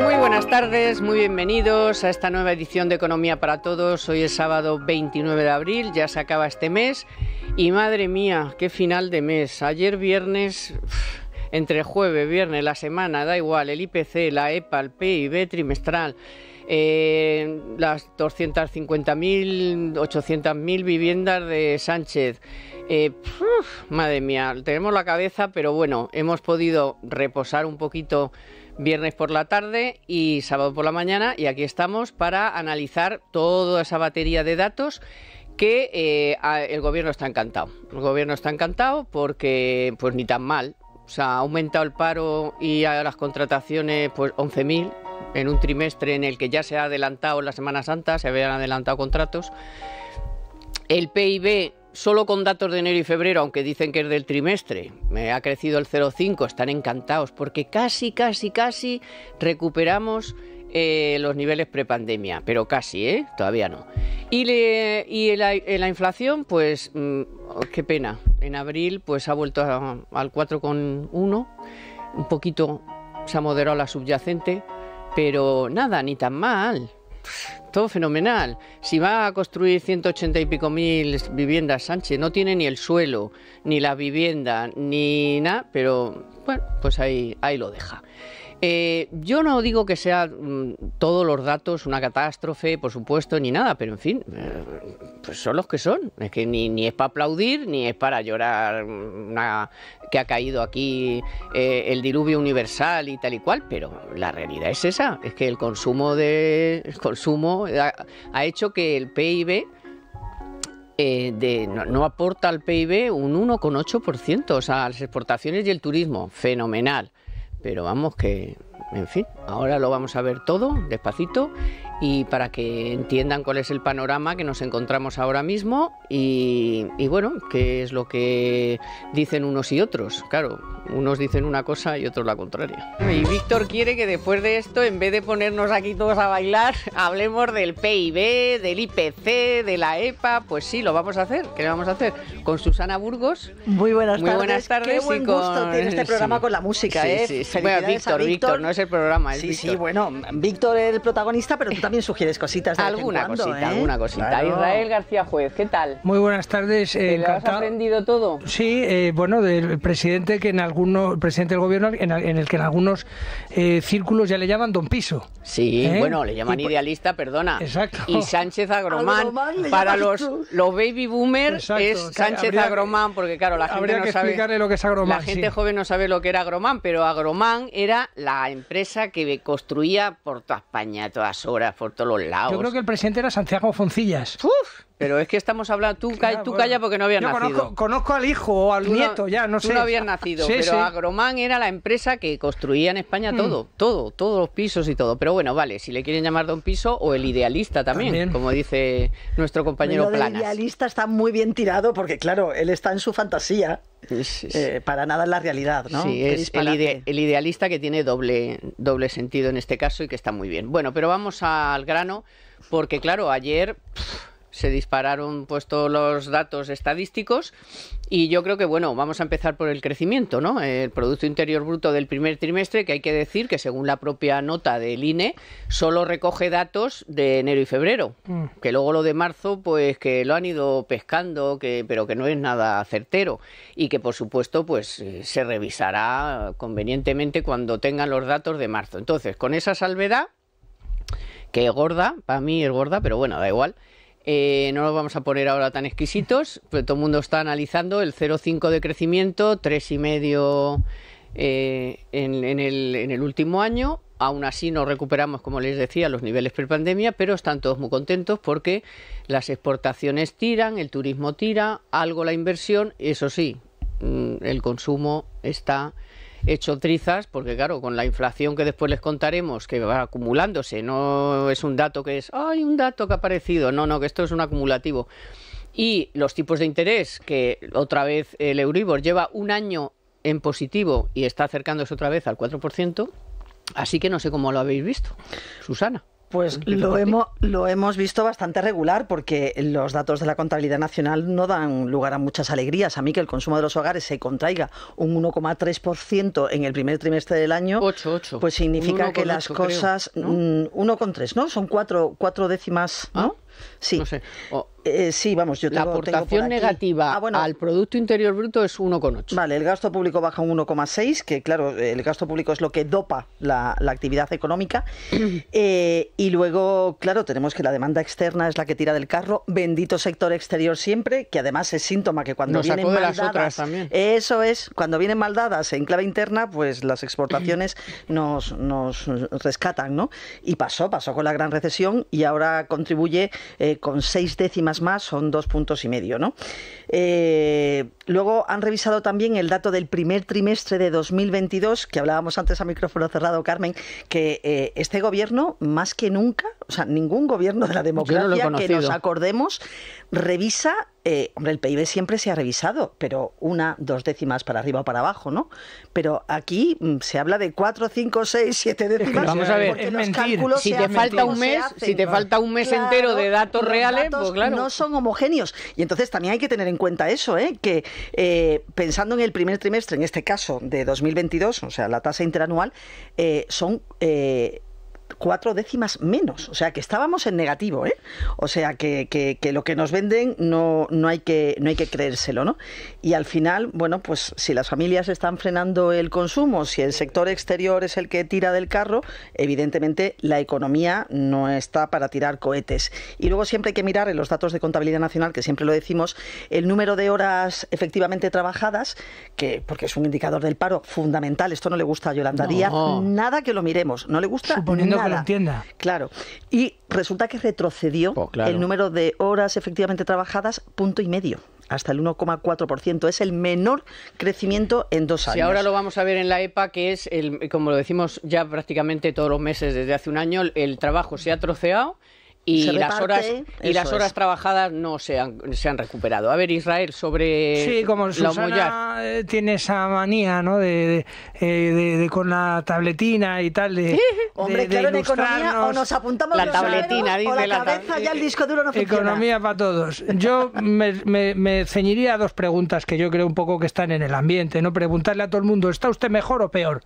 Muy buenas tardes, muy bienvenidos a esta nueva edición de Economía para Todos. Hoy es sábado 29 de abril, ya se acaba este mes y madre mía, qué final de mes. Ayer viernes... entre jueves, viernes, la semana, da igual, el IPC, la EPA, el PIB trimestral, eh, las 250.000, 800.000 viviendas de Sánchez. Eh, madre mía, tenemos la cabeza, pero bueno, hemos podido reposar un poquito viernes por la tarde y sábado por la mañana y aquí estamos para analizar toda esa batería de datos que eh, el gobierno está encantado. El gobierno está encantado porque pues ni tan mal. ha aumentado el paro y las contrataciones pues 11.000 en un trimestre en el que ya se ha adelantado la Semana Santa, se habían adelantado contratos. El PIB Solo con datos de enero y febrero, aunque dicen que es del trimestre, me ha crecido el 0,5, están encantados porque casi, casi, casi recuperamos eh, los niveles prepandemia, pero casi, ¿eh? Todavía no. Y, la, inflación, pues mm, qué pena. En abril, pues ha vuelto al 4,1, un poquito se ha moderado la subyacente, pero nada, ni tan mal todo fenomenal. Si va a construir 180 y pico mil viviendas Sánchez, no tiene ni el suelo, ni la vivienda, ni nada, pero bueno, pues ahí, ahí lo deja. Eh, yo no digo que sea mm, todos los datos una catástrofe, por supuesto, ni nada, pero en fin, eh, pues son los que son. Es que ni, es para aplaudir, ni es para llorar que ha caído aquí eh, el diluvio universal y tal y cual, pero la realidad es esa. Es que el consumo, de, consumo ha, hecho que el PIB... no, no, aporta al PIB un 1,8%, o sea, las exportaciones y el turismo, fenomenal. Pero vamos que, en fin, ahora lo vamos a ver todo despacito y para que entiendan cuál es el panorama que nos encontramos ahora mismo y, bueno, qué es lo que dicen unos y otros. Claro, unos dicen una cosa y otros la contraria. Y Víctor quiere que después de esto, en vez de ponernos aquí todos a bailar, hablemos del PIB, del IPC, de la EPA. Pues sí, lo vamos a hacer. ¿Qué le vamos a hacer? Con Susana Burgos. Muy buenas muy Buenas tardes. Qué buen gusto tiene este programa con la música, sí, ¿eh? sí Sí, bueno, Víctor, Víctor, no es el programa, Sí, sí, bueno, Víctor es el protagonista, pero también sugieres cositas de ¿eh? alguna cosita, alguna cosita. Israel García Juez, ¿qué tal? Muy buenas tardes. Eh, has aprendido todo? Sí, eh, bueno, del presidente que en algunos, presidente del gobierno en, el que en algunos círculos ya le llaman don piso. Sí, bueno, le llaman idealista, perdona. Exacto. Y Sánchez Agromán, para los, los baby boomers es Sánchez Agromán, porque claro, la gente no sabe lo que es Agromán. La gente joven no sabe lo que era Agromán, pero Agromán era la empresa que construía por toda España a todas horas por todos lados. Yo creo que el presidente era Santiago Foncillas. Uf. Pero es que estamos hablando. Tú, calla porque no habías nacido. Conozco, conozco, al hijo o al nieto, ya, no sé. no había nacido, pero Agromán era la empresa que construía en España hmm. todo, todo, todos los pisos y todo. Pero bueno, vale, si le quieren llamar Don Piso o el idealista también, como dice nuestro compañero Planas. El idealista está muy bien tirado porque, claro, él está en su fantasía. Eh, para nada en la realidad, ¿no? Sí, es el, idealista que tiene doble, doble sentido en este caso y que está muy bien. Bueno, pero vamos al grano, porque claro, ayer se dispararon pues todos los datos estadísticos y yo creo que bueno vamos a empezar por el crecimiento no el producto interior bruto del primer trimestre que hay que decir que según la propia nota del INE solo recoge datos de enero y febrero mm. que luego lo de marzo pues que lo han ido pescando que pero que no es nada certero y que por supuesto pues eh, se revisará convenientemente cuando tengan los datos de marzo entonces con esa salvedad que gorda para mí es gorda pero bueno da igual eh, no los vamos a poner ahora tan exquisitos, pero todo el mundo está analizando el 0,5 de crecimiento, 3,5 y eh, en, en, el, último año. Aún así no recuperamos, como les decía, los niveles prepandemia, pero están todos muy contentos porque las exportaciones tiran, el turismo tira, algo la inversión, eso sí, mm, el consumo está hecho trizas, porque claro, con la inflación que después les contaremos, que va acumulándose, no es un dato que es, hay un dato que ha aparecido, no, no, que esto es un acumulativo. Y los tipos de interés, que otra vez el Euribor lleva un año en positivo y está acercándose otra vez al 4%, así que no sé cómo lo habéis visto, Susana. Pues lo hemos, lo hemos visto bastante regular porque los datos de la contabilidad nacional no dan lugar a muchas alegrías. A mí que el consumo de los hogares se contraiga un 1,3% en el primer trimestre del año, pues significa que las cosas... 1,3, mm, ¿no? Son cuatro, décimas, ¿no? Ah, sí. No sé. Eh, sí, vamos, yo tengo, La aportación negativa ah, al Producto Interior Bruto es 1,8. Vale, el gasto público baja un 1,6, que claro, el gasto público es lo que dopa la, actividad económica. Eh, y luego, claro, tenemos que la demanda externa es la que tira del carro. Bendito sector exterior siempre, que además es síntoma que cuando vienen mal Eso es, cuando vienen mal dadas en clave interna, pues las exportaciones nos, rescatan, ¿no? Y pasó, pasó con la gran recesión y ahora contribuye eh, con seis décimas más son dos puntos y medio. ¿no? Eh, luego han revisado también el dato del primer trimestre de 2022, que hablábamos antes a micrófono cerrado, Carmen, que eh, este gobierno, más que nunca, o sea, ningún gobierno de la democracia que nos acordemos, revisa eh, hombre, el PIB siempre se ha revisado, pero una, dos décimas para arriba o para abajo, ¿no? Pero aquí mm, se habla de cuatro, cinco, seis, siete décimas. Vamos a ver, es mentir. Si te, falta un mes, si te falta un mes entero de datos reales, pues claro. No son homogéneos. Y entonces también hay que tener en cuenta eso, ¿eh? que eh, pensando en el primer trimestre, en este caso de 2022, o sea, la tasa interanual, eh, son cuatro décimas menos. O sea que estábamos en negativo, ¿eh? O sea que, lo que nos venden no, no, hay que, no hay que creérselo, ¿no? Y al final, bueno, pues si las familias están frenando el consumo, si el sector exterior es el que tira del carro, evidentemente la economía no está para tirar cohetes. Y luego siempre hay que mirar en los datos de contabilidad nacional, que siempre lo decimos, el número de horas efectivamente trabajadas, que porque es un indicador del paro fundamental, esto no le gusta a Yolanda Díaz, nada que lo miremos, no le gusta Claro. Y resulta que retrocedió oh, el número de horas efectivamente trabajadas punto y medio hasta el 1,4%. Es el menor crecimiento en dos años. Y ahora lo vamos a ver en la EPA, que es, el, como lo decimos ya prácticamente todos los meses desde hace un año, el trabajo se ha troceado y las horas las horas trabajadas no se han, recuperado. A ver, Israel, sobre Sí, como Susana eh, tiene esa manía, ¿no? Eh, de, de, con la tabletina y tal de Hombre, claro, en economía o nos apuntamos la tabletina, o la cabeza ya el disco duro no funciona. Economía para todos. Yo me, ceñiría a dos preguntas que yo creo un poco que están en el ambiente, ¿no? Preguntarle a todo el mundo, ¿está usted mejor o peor?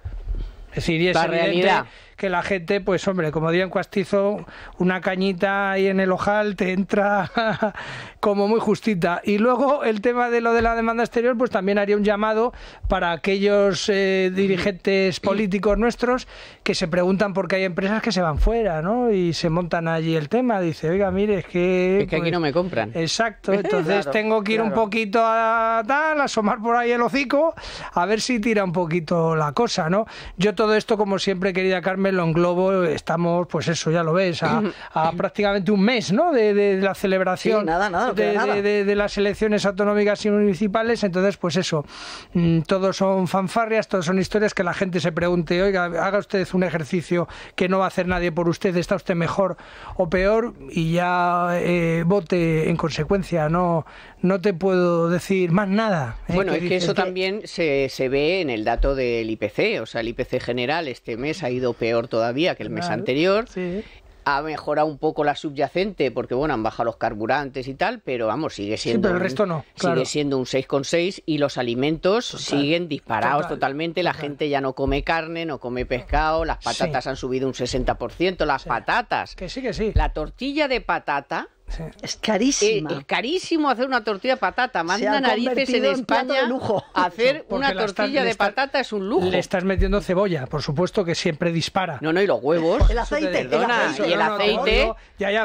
Es decir, y es la realidad que la gente, pues hombre, como diría en Cuastizo, una cañita ahí en el ojal te entra como muy justita. Y luego el tema de lo de la demanda exterior, pues también haría un llamado para aquellos eh, dirigentes políticos nuestros que se preguntan por qué hay empresas que se van fuera, ¿no? Y se montan allí el tema. Dice, oiga, mire, es que... Es que aquí pues no me compran. Exacto, entonces tengo que ir un poquito a tal, asomar por ahí el hocico, a ver si tira un poquito la cosa, ¿no? Yo todo esto, como siempre, querida Carmen, en Globo estamos, pues eso, ya lo ves, a, prácticamente un mes, ¿no? De, la celebración de, las elecciones autonómicas y municipales. Entonces, pues eso, mm, todos son fanfarrias, todos son historias que la gente se pregunte, oiga, haga usted un ejercicio que no va a hacer nadie por usted, está usted mejor o peor y ya eh, vote en consecuencia, no, no te puedo decir más nada. ¿eh? Bueno, es que eso también se, se ve en el dato del IPC, o sea, el IPC general este mes ha ido peor todavía que el mes anterior. Ha mejorado un poco la subyacente porque, bueno, han bajado los carburantes y tal, pero vamos, sigue siendo. el resto no. Sigue siendo un 6,6 y los alimentos siguen disparados totalmente. La gente ya no come carne, no come pescado, las patatas han subido un 60%, las patatas. Que sí, que sí. La tortilla de patata es carísimo. Eh, carísimo hacer una tortilla de patata. Manda narices en España. lujo. Hacer una tortilla de patata es un lujo. Le estás metiendo cebolla, por supuesto que siempre dispara. No, no, y los huevos. El aceite. y el aceite.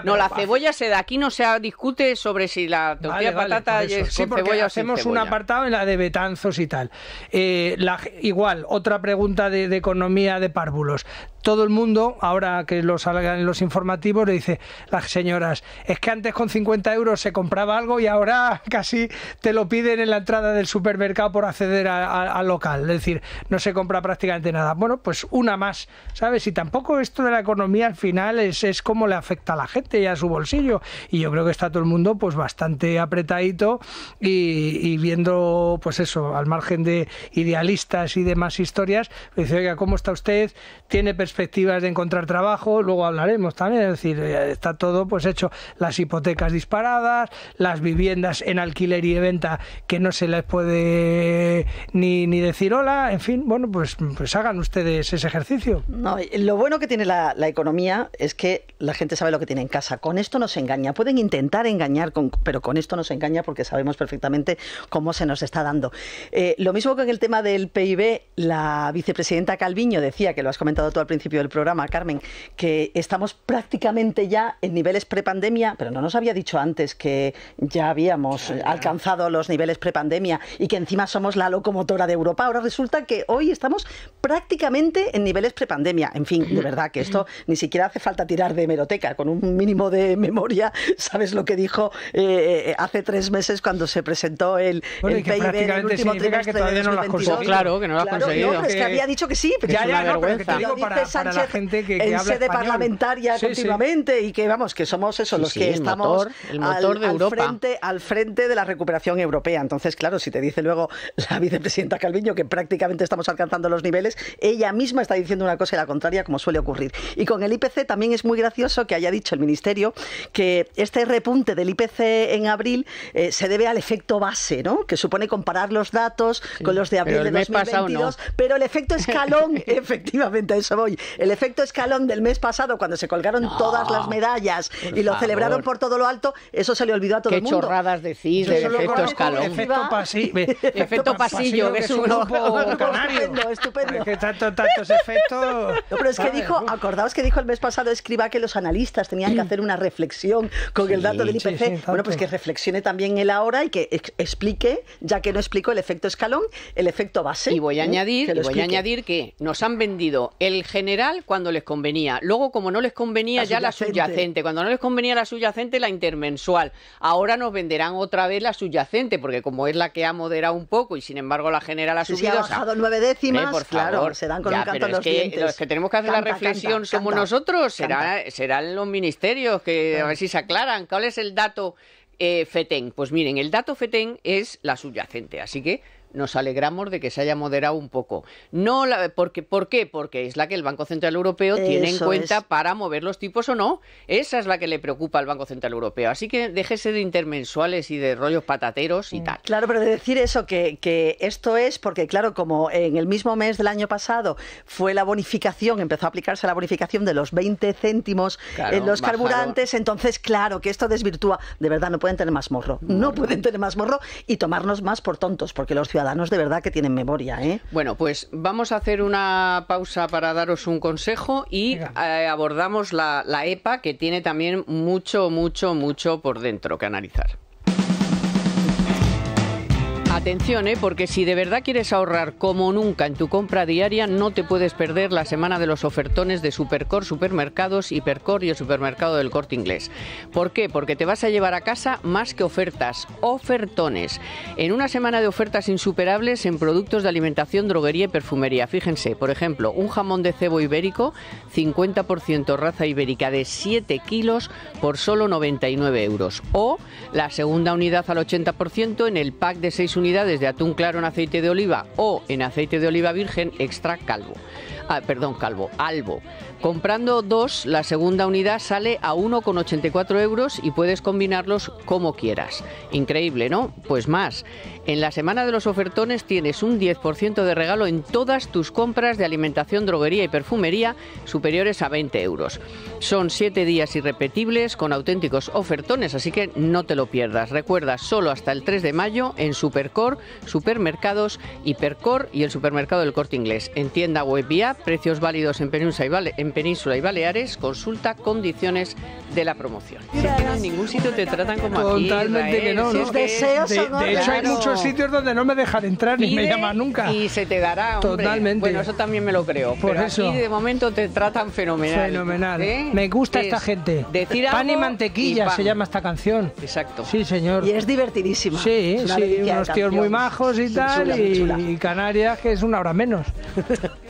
No, la cebolla se da. Aquí no se discute sobre si la tortilla de patata sí, porque hacemos un apartado en la de Betanzos y tal. Eh, igual, otra pregunta de, economía de párvulos. Todo el mundo, ahora que lo salgan en los informativos, le dice las señoras, es que antes con 50 euros se compraba algo y ahora casi te lo piden en la entrada del supermercado por acceder al local. Es decir, no se compra prácticamente nada. Bueno, pues una más, ¿sabes? Y tampoco esto de la economía al final es, es cómo le afecta a la gente y a su bolsillo. Y yo creo que está todo el mundo pues bastante apretadito y, viendo, pues eso, al margen de idealistas y demás historias, dice, oiga, ¿cómo está usted? ¿Tiene perspectivas de encontrar trabajo? Luego hablaremos también. Es decir, eh, está todo pues hecho. Las hipotecas disparadas, las viviendas en alquiler y de venta que no se les puede ni, decir hola, en fin, bueno, pues, pues hagan ustedes ese ejercicio. No, lo bueno que tiene la, economía es que la gente sabe lo que tiene en casa. Con esto nos engaña. Pueden intentar engañar, pero con esto nos engaña porque sabemos perfectamente cómo se nos está dando. Eh, lo mismo que en el tema del PIB, la vicepresidenta Calviño decía, que lo has comentado tú al principio del programa, Carmen, que estamos prácticamente ya en niveles prepandemia, pero no nos había dicho antes que ya habíamos alcanzado los niveles prepandemia y que encima somos la locomotora de Europa. Ahora resulta que hoy estamos prácticamente en niveles prepandemia. En fin, de verdad que esto ni siquiera hace falta tirar de hemeroteca. Con un mínimo de memoria, sabes lo que dijo eh, eh, hace tres meses cuando se presentó el, PIB el último trimestre no Claro, no es que había dicho que sí, pero ya, es una en sede parlamentaria continuamente y que vamos, que somos eso, los que estamos al, Frente, de la recuperación europea. Entonces, claro, si te dice luego la vicepresidenta Calviño que prácticamente estamos alcanzando los niveles, ella misma está diciendo una cosa y la contraria, como suele ocurrir. Y con el IPC también es muy gracioso que haya dicho el Ministerio que este repunte del IPC en abril eh, se debe al efecto base, ¿no? que supone comparar los datos con los de abril de 2022. Pero el efecto escalón, efectivamente, a eso voy. El efecto escalón del mes pasado, cuando se colgaron todas las medallas y lo celebraron por todo lo alto, eso se le olvidó a todo el mundo. Qué chorradas decís de efecto escalón. Efecto, pasillo, que un grupo canario. Estupendo, que tanto, tantos efectos... No, pero es que dijo, acordaos que dijo el mes pasado Escriba que los analistas tenían que hacer una reflexión con el dato del IPC. bueno, pues que reflexione también él ahora y que explique, ya que no explico el efecto escalón, el efecto base. Y voy a añadir, voy a añadir que nos han vendido el general cuando les convenía, luego como no les convenía ya la subyacente, cuando no les convenía la subyacente la intermensual. Ahora nos venderán otra vez la subyacente, porque como es la que ha moderado un poco y sin embargo la general ha subido. Si ha bajado nueve décimas, se dan con un canto los es que, dientes. Los que tenemos que hacer la reflexión somos nosotros, será, serán los ministerios que a ver si se aclaran. ¿Cuál es el dato eh, FETEN? Pues miren, el dato FETEN es la subyacente, así que nos alegramos de que se haya moderado un poco. No la, porque, ¿Por qué? Porque es la que el Banco Central Europeo tiene en cuenta para mover los tipos o no. Esa es la que le preocupa al Banco Central Europeo. Así que déjese de intermensuales y de rollos patateros y mm. tal. Claro, pero decir eso, que, esto es porque, claro, como en el mismo mes del año pasado fue la bonificación, empezó a aplicarse la bonificación de los 20 céntimos en los carburantes, entonces, claro, que esto desvirtúa. De verdad, no pueden tener más morro. No, pueden tener más morro y tomarnos más por tontos, porque los ciudadanos de verdad que tienen memoria. ¿eh? Bueno, pues vamos a hacer una pausa para daros un consejo y eh, abordamos la EPA, e que tiene también mucho, mucho, mucho por dentro que analizar. Atención, ¿eh? porque si de verdad quieres ahorrar como nunca en tu compra diaria, no te puedes perder la semana de los ofertones de Supercor, Supermercados, Hipercor y el Supermercado del Corte Inglés. ¿Por qué? Porque te vas a llevar a casa más que ofertas, ofertones. En una semana de ofertas insuperables en productos de alimentación, droguería y perfumería. Fíjense, por ejemplo, un jamón de cebo ibérico, 50% raza ibérica de 7 kilos por solo 99 euros. O la segunda unidad al 80% en el pack de 6 unidades desde de atún claro en aceite de oliva o en aceite de oliva virgen extra calvo. Ah, perdón, calvo, albo. Comprando dos, la segunda unidad sale a 1,84 euros y puedes combinarlos como quieras. Increíble, ¿no? Pues más. En la semana de los ofertones tienes un 10% de regalo en todas tus compras de alimentación, droguería y perfumería superiores a 20 euros. Son 7 días irrepetibles con auténticos ofertones, así que no te lo pierdas. Recuerda, solo hasta el 3 de mayo en Supercor, Supermercados, Hipercor y el Supermercado del Corte Inglés. En tienda web vía precios válidos en Península y, Baleares, consulta condiciones de la promoción. en ningún sitio te tratan como aquí. mucho sitios donde no me dejan entrar ni me llaman nunca. Y se te dará. Hombre. Totalmente. Bueno, eso también me lo creo. Por eso. Aquí de momento te tratan fenomenal. Fenomenal. ¿Eh? Me gusta esta gente. Decir pan y mantequilla se llama esta canción. Exacto. Sí, señor. Y es divertidísima. Sí, sí. Unos tíos muy majos y tal. y, Canarias, que es una hora menos.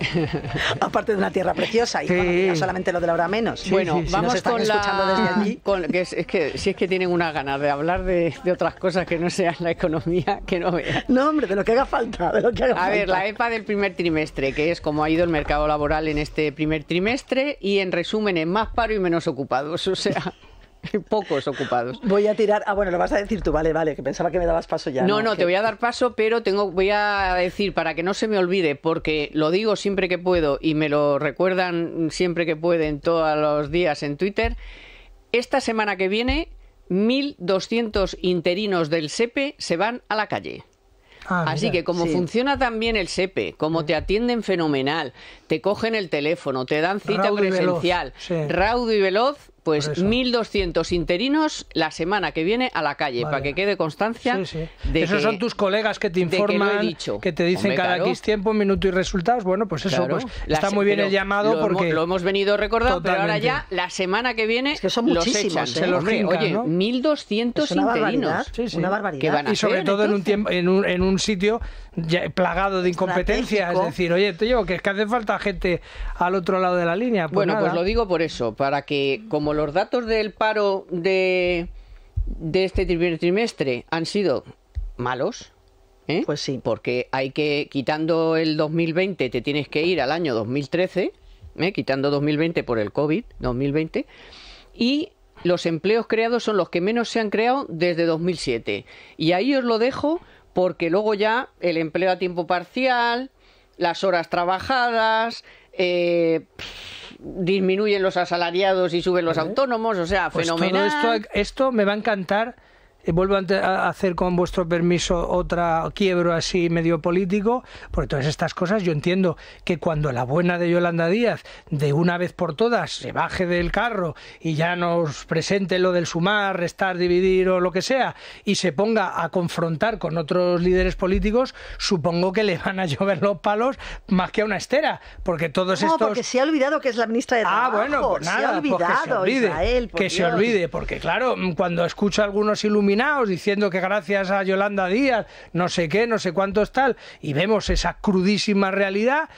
Aparte de una tierra preciosa. Y no solamente lo de la hora menos. bueno, vamos con la... desde aquí. que es, que si es que tienen una ganas de hablar de otras cosas que no sean la economía no No, hombre, de lo que haga falta, de lo que haga A ver, la EPA del primer trimestre, que es como ha ido el mercado laboral en este primer trimestre y en resumen en más paro y menos ocupados, o sea... pocos ocupados. Voy a tirar. Ah, bueno, lo vas a decir tú, vale, vale, que pensaba que me dabas paso ya. No, no, te voy a dar paso, pero tengo, voy a decir para que no se me olvide, porque lo digo siempre que puedo y me lo recuerdan siempre que pueden todos los días en Twitter. Esta semana que viene 1.200 interinos del SEPE e se van a la calle. Ah, Así que como funciona funciona también el SEPE, e, como te mm. atienden fenomenal, te cogen el teléfono, te dan cita presencial, raudo y veloz, pues 1.200 interinos la semana que viene a la calle, para que quede constancia. De esos son tus colegas que te informan, que, te dicen cada X tiempo, minuto y resultados. Bueno, pues eso, pues, está muy bien el llamado porque. lo hemos venido recordando, pero ahora ya la semana que viene. son los muchísimos. ¿eh? ¿eh? los 1.200 interinos. una barbaridad. y sobre todo en un, tiempo, en un, sitio plagado de incompetencia. Es decir, oye, te digo que es que hace falta gente al otro lado de la línea. Pues bueno, pues lo digo por eso, para que, como lo los datos del paro de, este primer trimestre han sido malos. ¿eh? Pues sí. Porque hay que, quitando el 2020, te tienes que ir al año 2013, ¿eh? quitando 2020 por el COVID, 2020. Y los empleos creados son los que menos se han creado desde 2007. Y ahí os lo dejo porque luego ya el empleo a tiempo parcial, las horas trabajadas, eh, disminuyen los asalariados y suben los autónomos, o sea, pues fenomenal. esto, esto me va a encantar eh, vuelvo a hacer con vuestro permiso otra quiebro así medio político, porque todas estas cosas yo entiendo que cuando la buena de Yolanda Díaz de una vez por todas se baje del carro y ya nos presente lo del sumar, restar, dividir o lo que sea y se ponga a confrontar con otros líderes políticos, supongo que le van a llover los palos más que a una estera, porque todos no, porque se ha olvidado que es la ministra de Trabajo. Ah, bueno, pues nada, pues que se olvide, que se olvide, porque claro, mm, cuando escucho algunos iluminados diciendo que gracias a Yolanda Díaz, no sé qué, no sé cuánto es tal, y vemos esa crudísima realidad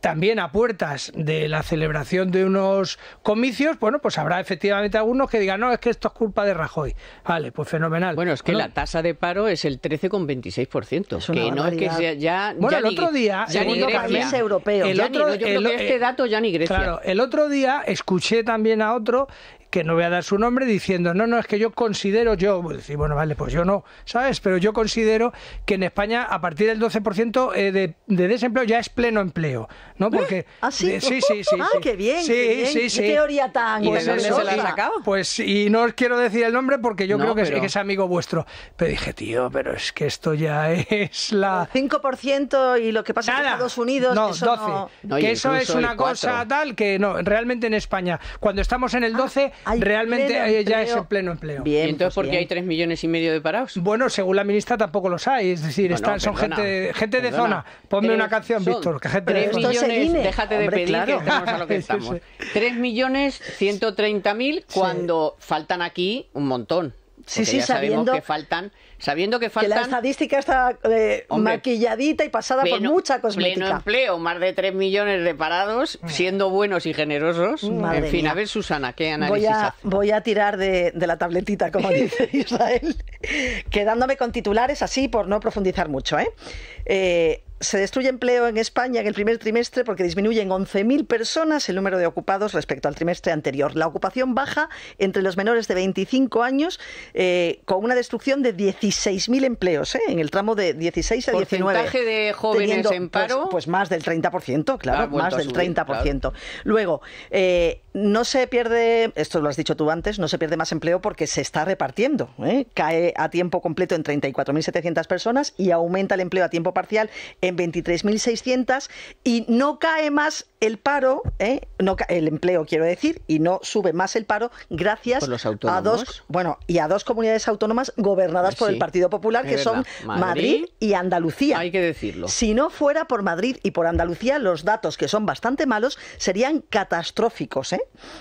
también a puertas de la celebración de unos comicios, bueno, pues habrá efectivamente algunos que digan, no, es que esto es culpa de Rajoy. Vale, pues fenomenal. Bueno, es que la tasa de paro es el 13,26%, que no es que sea ya... Bueno, el otro día... europeo. yo creo que este dato ya ni Grecia. Claro, el otro día escuché también a otro que no voy a dar su nombre, diciendo, no, no, es que yo considero, yo, pues decir, bueno, vale, pues yo no, ¿sabes? Pero yo considero que en España a partir del 12% eh, de, de, desempleo ya es pleno empleo, ¿no? ¿Eh? Porque... ¿Ah, sí? sí, sí, Ah, qué bien, sí, qué Sí, sí. ¿Qué teoría tan... ¿Y pues, se la Pues, y no os quiero decir el nombre porque yo creo que, es, amigo vuestro. Pero dije, tío, pero es que esto ya es la... 5% y lo que pasa en Estados Unidos... No, 12. que eso es una cosa tal que no, realmente en España, cuando estamos en el 12, ah realmente ya es el pleno empleo. ¿Y entonces pues por qué hay tres millones y medio de parados? Bueno, según la ministra tampoco los hay, es decir, están, son gente, gente de zona. Ponme una canción, Víctor, que gente tres millones, déjate de pedir que estamos a lo que estamos. Tres millones ciento treinta mil cuando faltan aquí un montón. Sí, sí, sabiendo que faltan, sabiendo que faltan. la estadística está eh, maquilladita y pasada por mucha cosmética. Pleno empleo, más de 3 millones de parados, mm. siendo buenos y generosos. Mm. en fin, a ver, Susana, ¿qué análisis voy a, Voy a tirar de, la tabletita, como dice Israel, quedándome con titulares así por no profundizar mucho. ¿eh? eh se destruye empleo en España en el primer trimestre porque disminuyen 11.000 personas el número de ocupados respecto al trimestre anterior. La ocupación baja entre los menores de 25 años eh, con una destrucción de 16.000 empleos eh, en el tramo de 16 a 19. ¿Porcentaje de jóvenes en pues, paro? Pues, más del 30%, claro, más del 30%. Luego, eh, no se pierde, esto lo has dicho tú antes, no se pierde más empleo porque se está repartiendo. Cae a tiempo completo en 34.700 personas y aumenta el empleo a tiempo parcial en 23.600 y no cae más el paro, ¿eh? no el empleo quiero decir, y no sube más el paro gracias a dos, bueno, y a dos comunidades autónomas gobernadas por el Partido Popular que son Madrid, y Andalucía. Hay que decirlo. Si no fuera por Madrid y por Andalucía, los datos que son bastante malos serían catastróficos, ¿eh?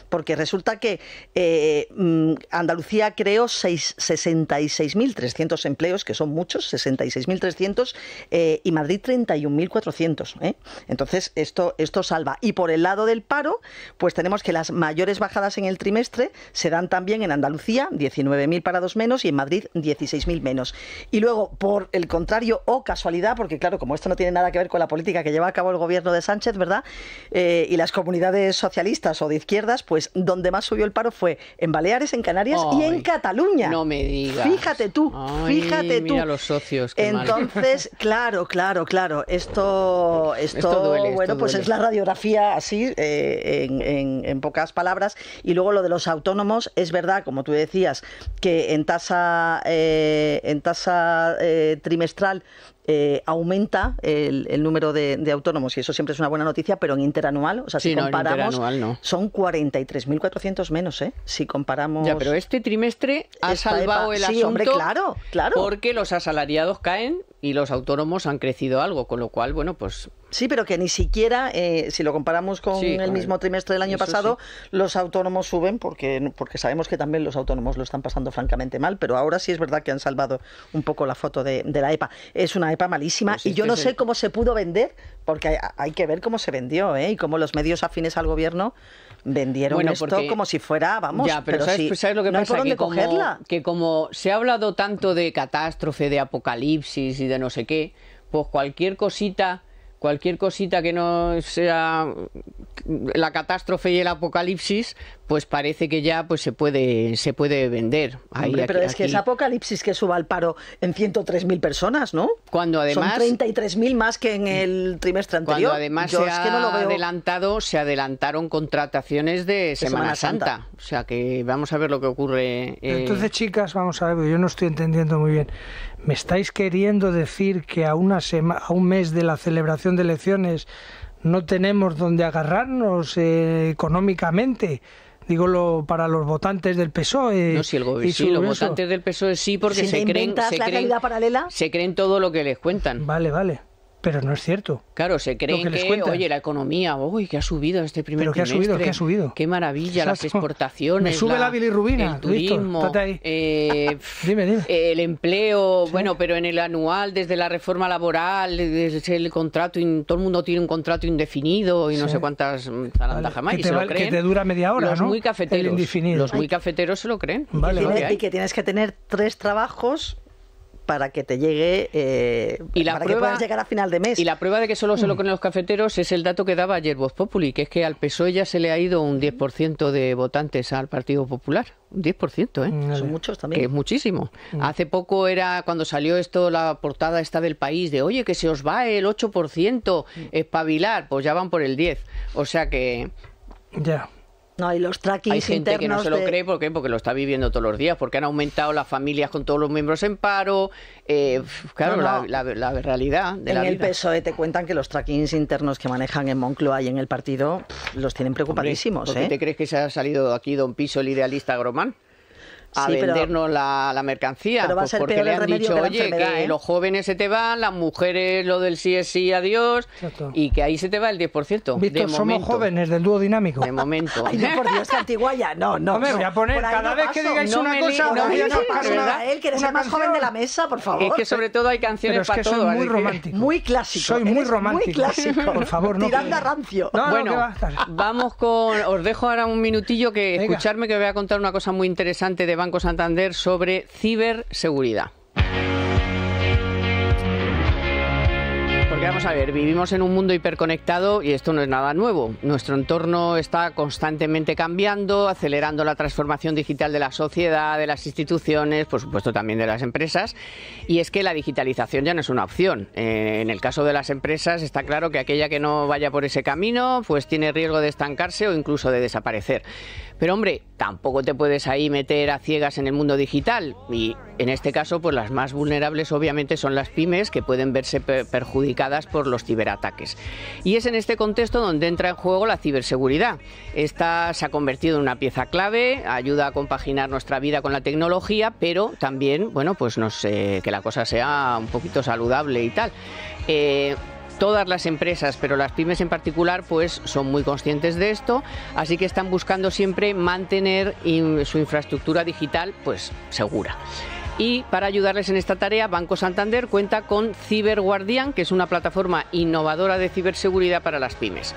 Porque resulta que eh, mm, Andalucía creó 66.300 empleos, que son muchos, 66.300 eh, y Madrid 30 31.400. ¿eh? Entonces, esto, esto salva. Y por el lado del paro, pues tenemos que las mayores bajadas en el trimestre se dan también en Andalucía, 19.000 parados menos, y en Madrid, 16.000 menos. Y luego, por el contrario, o casualidad, porque claro, como esto no tiene nada que ver con la política que lleva a cabo el gobierno de Sánchez, ¿verdad? Eh, y las comunidades socialistas o de izquierdas, pues donde más subió el paro fue en Baleares, en Canarias y en Cataluña. No me digas. Fíjate tú, fíjate tú. Mira los socios. Entonces, claro, claro, claro Claro, esto, esto, bueno, pues es la radiografía así, eh, en, pocas palabras. Y luego lo de los autónomos, es verdad, como tú decías, que en tasa, eh, en tasa eh, trimestral eh, aumenta el, número de, autónomos, y eso siempre es una buena noticia, pero en interanual, o sea, si no, comparamos, son 43.400 menos, ¿eh? Si comparamos... Ya, pero este trimestre ha salvado el el sí, hombre, claro, claro. porque los asalariados caen y los autónomos han crecido algo, con lo cual, bueno, pues Sí, pero que ni siquiera, eh, si lo comparamos con el mismo trimestre del año pasado, los autónomos suben porque, porque sabemos que también los autónomos lo están pasando francamente mal, pero ahora sí es verdad que han salvado un poco la foto de, la EPA. Es una EPA malísima pues y yo no sé cómo se pudo vender, porque hay, que ver cómo se vendió ¿eh? y cómo los medios afines al gobierno vendieron esto como si fuera, vamos, pero, pues ¿sabes, lo que no pasa? Hay por que como se ha hablado tanto de catástrofe, de apocalipsis y de no sé qué, pues cualquier cosita cualquier cosita que no sea la catástrofe y el apocalipsis, pues parece que ya pues se puede se puede vender. Ahí, pero es que es apocalipsis que suba al paro en 103.000 personas, ¿no? Cuando además son 33.000 más que en el trimestre anterior. Cuando además se adelantado, se adelantaron contrataciones de, Semana, Santa. O sea que vamos a ver lo que ocurre. Eh, Entonces, chicas, vamos a ver, yo no estoy entendiendo muy bien. ¿Me estáis queriendo decir que a, una a un mes de la celebración de elecciones no tenemos donde agarrarnos eh, económicamente? digo lo, para los votantes del PSOE. No, si sí, los votantes del PSOE sí, porque se creen, se, se creen todo lo que les cuentan. Vale, vale. Pero no es cierto. Claro, se creen que, oye, la economía, uy, que ha subido este primer ¿Pero que ha subido? que ha subido? Qué maravilla, las exportaciones. Me sube la, El turismo. Eh, dime, El empleo, bueno, pero en el anual, desde la reforma laboral, desde el contrato, todo el mundo tiene un contrato indefinido y no sé cuántas jamás. creen. Que te dura media hora, los Muy cafeteros, muy cafeteros se lo creen. Vale, y que tienes que tener tres trabajos para que te llegue eh, y la para prueba, que puedas llegar a final de mes. Y la prueba de que solo se lo mm. con los cafeteros es el dato que daba ayer Voz Populi, que es que al PSOE ya se le ha ido un 10% de votantes al Partido Popular. Un 10%, ¿eh? Mm, son muchos también. es muchísimo. Mm. Hace poco era cuando salió esto, la portada esta del país, de oye, que se os va el 8%, espabilar, pues ya van por el 10%. O sea que... Ya. No, y los trackings Hay gente que no se lo cree ¿por porque lo está viviendo todos los días, porque han aumentado las familias con todos los miembros en paro. Eh, claro, La, realidad de en el PSOE te cuentan que los trackings internos que manejan en Moncloa y en el partido los tienen preocupadísimos. qué ¿eh? te crees que se ha salido aquí Don Piso, el idealista Gromán? a vendernos la, la, mercancía. Pues porque le han dicho, oye, que, ¿eh? los jóvenes se te van, las mujeres lo del sí es sí, adiós, y que ahí se te va el 10%. Víctor, somos jóvenes del dúo dinámico. De momento. Ay, por Dios, que antiguaya. No, no. Hombre, no, voy a poner, cada vez que digáis una cosa, no, me no pasa. Él, que eres el más joven de la mesa, por favor. Es que sobre todo hay canciones para todo. muy ¿eh? romántico. Muy clásico. Soy muy romántico. Muy clásico. Por favor, no. Tirando rancio. Bueno, vamos con... Os dejo ahora un minutillo que escucharme que voy a contar una cosa muy interesante de Banco Santander sobre ciberseguridad. Porque vamos a ver, vivimos en un mundo hiperconectado y esto no es nada nuevo. Nuestro entorno está constantemente cambiando, acelerando la transformación digital de la sociedad, de las instituciones, por supuesto también de las empresas. Y es que la digitalización ya no es una opción. Eh, en el caso de las empresas está claro que aquella que no vaya por ese camino, pues tiene riesgo de estancarse o incluso de desaparecer. Pero hombre, tampoco te puedes ahí meter a ciegas en el mundo digital y en este caso pues las más vulnerables obviamente son las pymes que pueden verse perjudicadas por los ciberataques. Y es en este contexto donde entra en juego la ciberseguridad. Esta se ha convertido en una pieza clave, ayuda a compaginar nuestra vida con la tecnología, pero también, bueno, pues no sé, eh, que la cosa sea un poquito saludable y tal. Eh, todas las empresas, pero las pymes en particular, pues son muy conscientes de esto, así que están buscando siempre mantener su infraestructura digital pues segura. Y para ayudarles en esta tarea, Banco Santander cuenta con CyberGuardian, que es una plataforma innovadora de ciberseguridad para las pymes.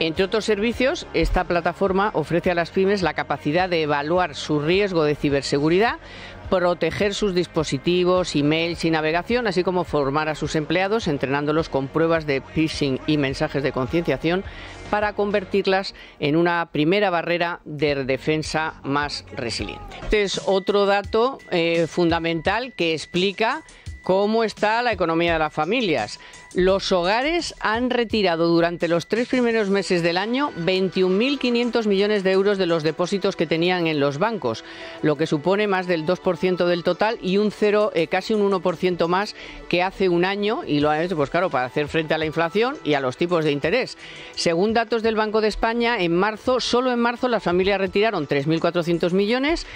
Entre otros servicios, esta plataforma ofrece a las pymes la capacidad de evaluar su riesgo de ciberseguridad proteger sus dispositivos, emails y navegación, así como formar a sus empleados entrenándolos con pruebas de phishing y mensajes de concienciación para convertirlas en una primera barrera de defensa más resiliente. Este es otro dato eh, fundamental que explica cómo está la economía de las familias los hogares han retirado durante los tres primeros meses del año 21.500 millones de euros de los depósitos que tenían en los bancos, lo que supone más del 2% del total y un cero, eh, casi un 1% más que hace un año y lo han hecho, pues claro, para hacer frente a la inflación y a los tipos de interés. Según datos del Banco de España, en marzo, solo en marzo las familias retiraron 3.400 millones,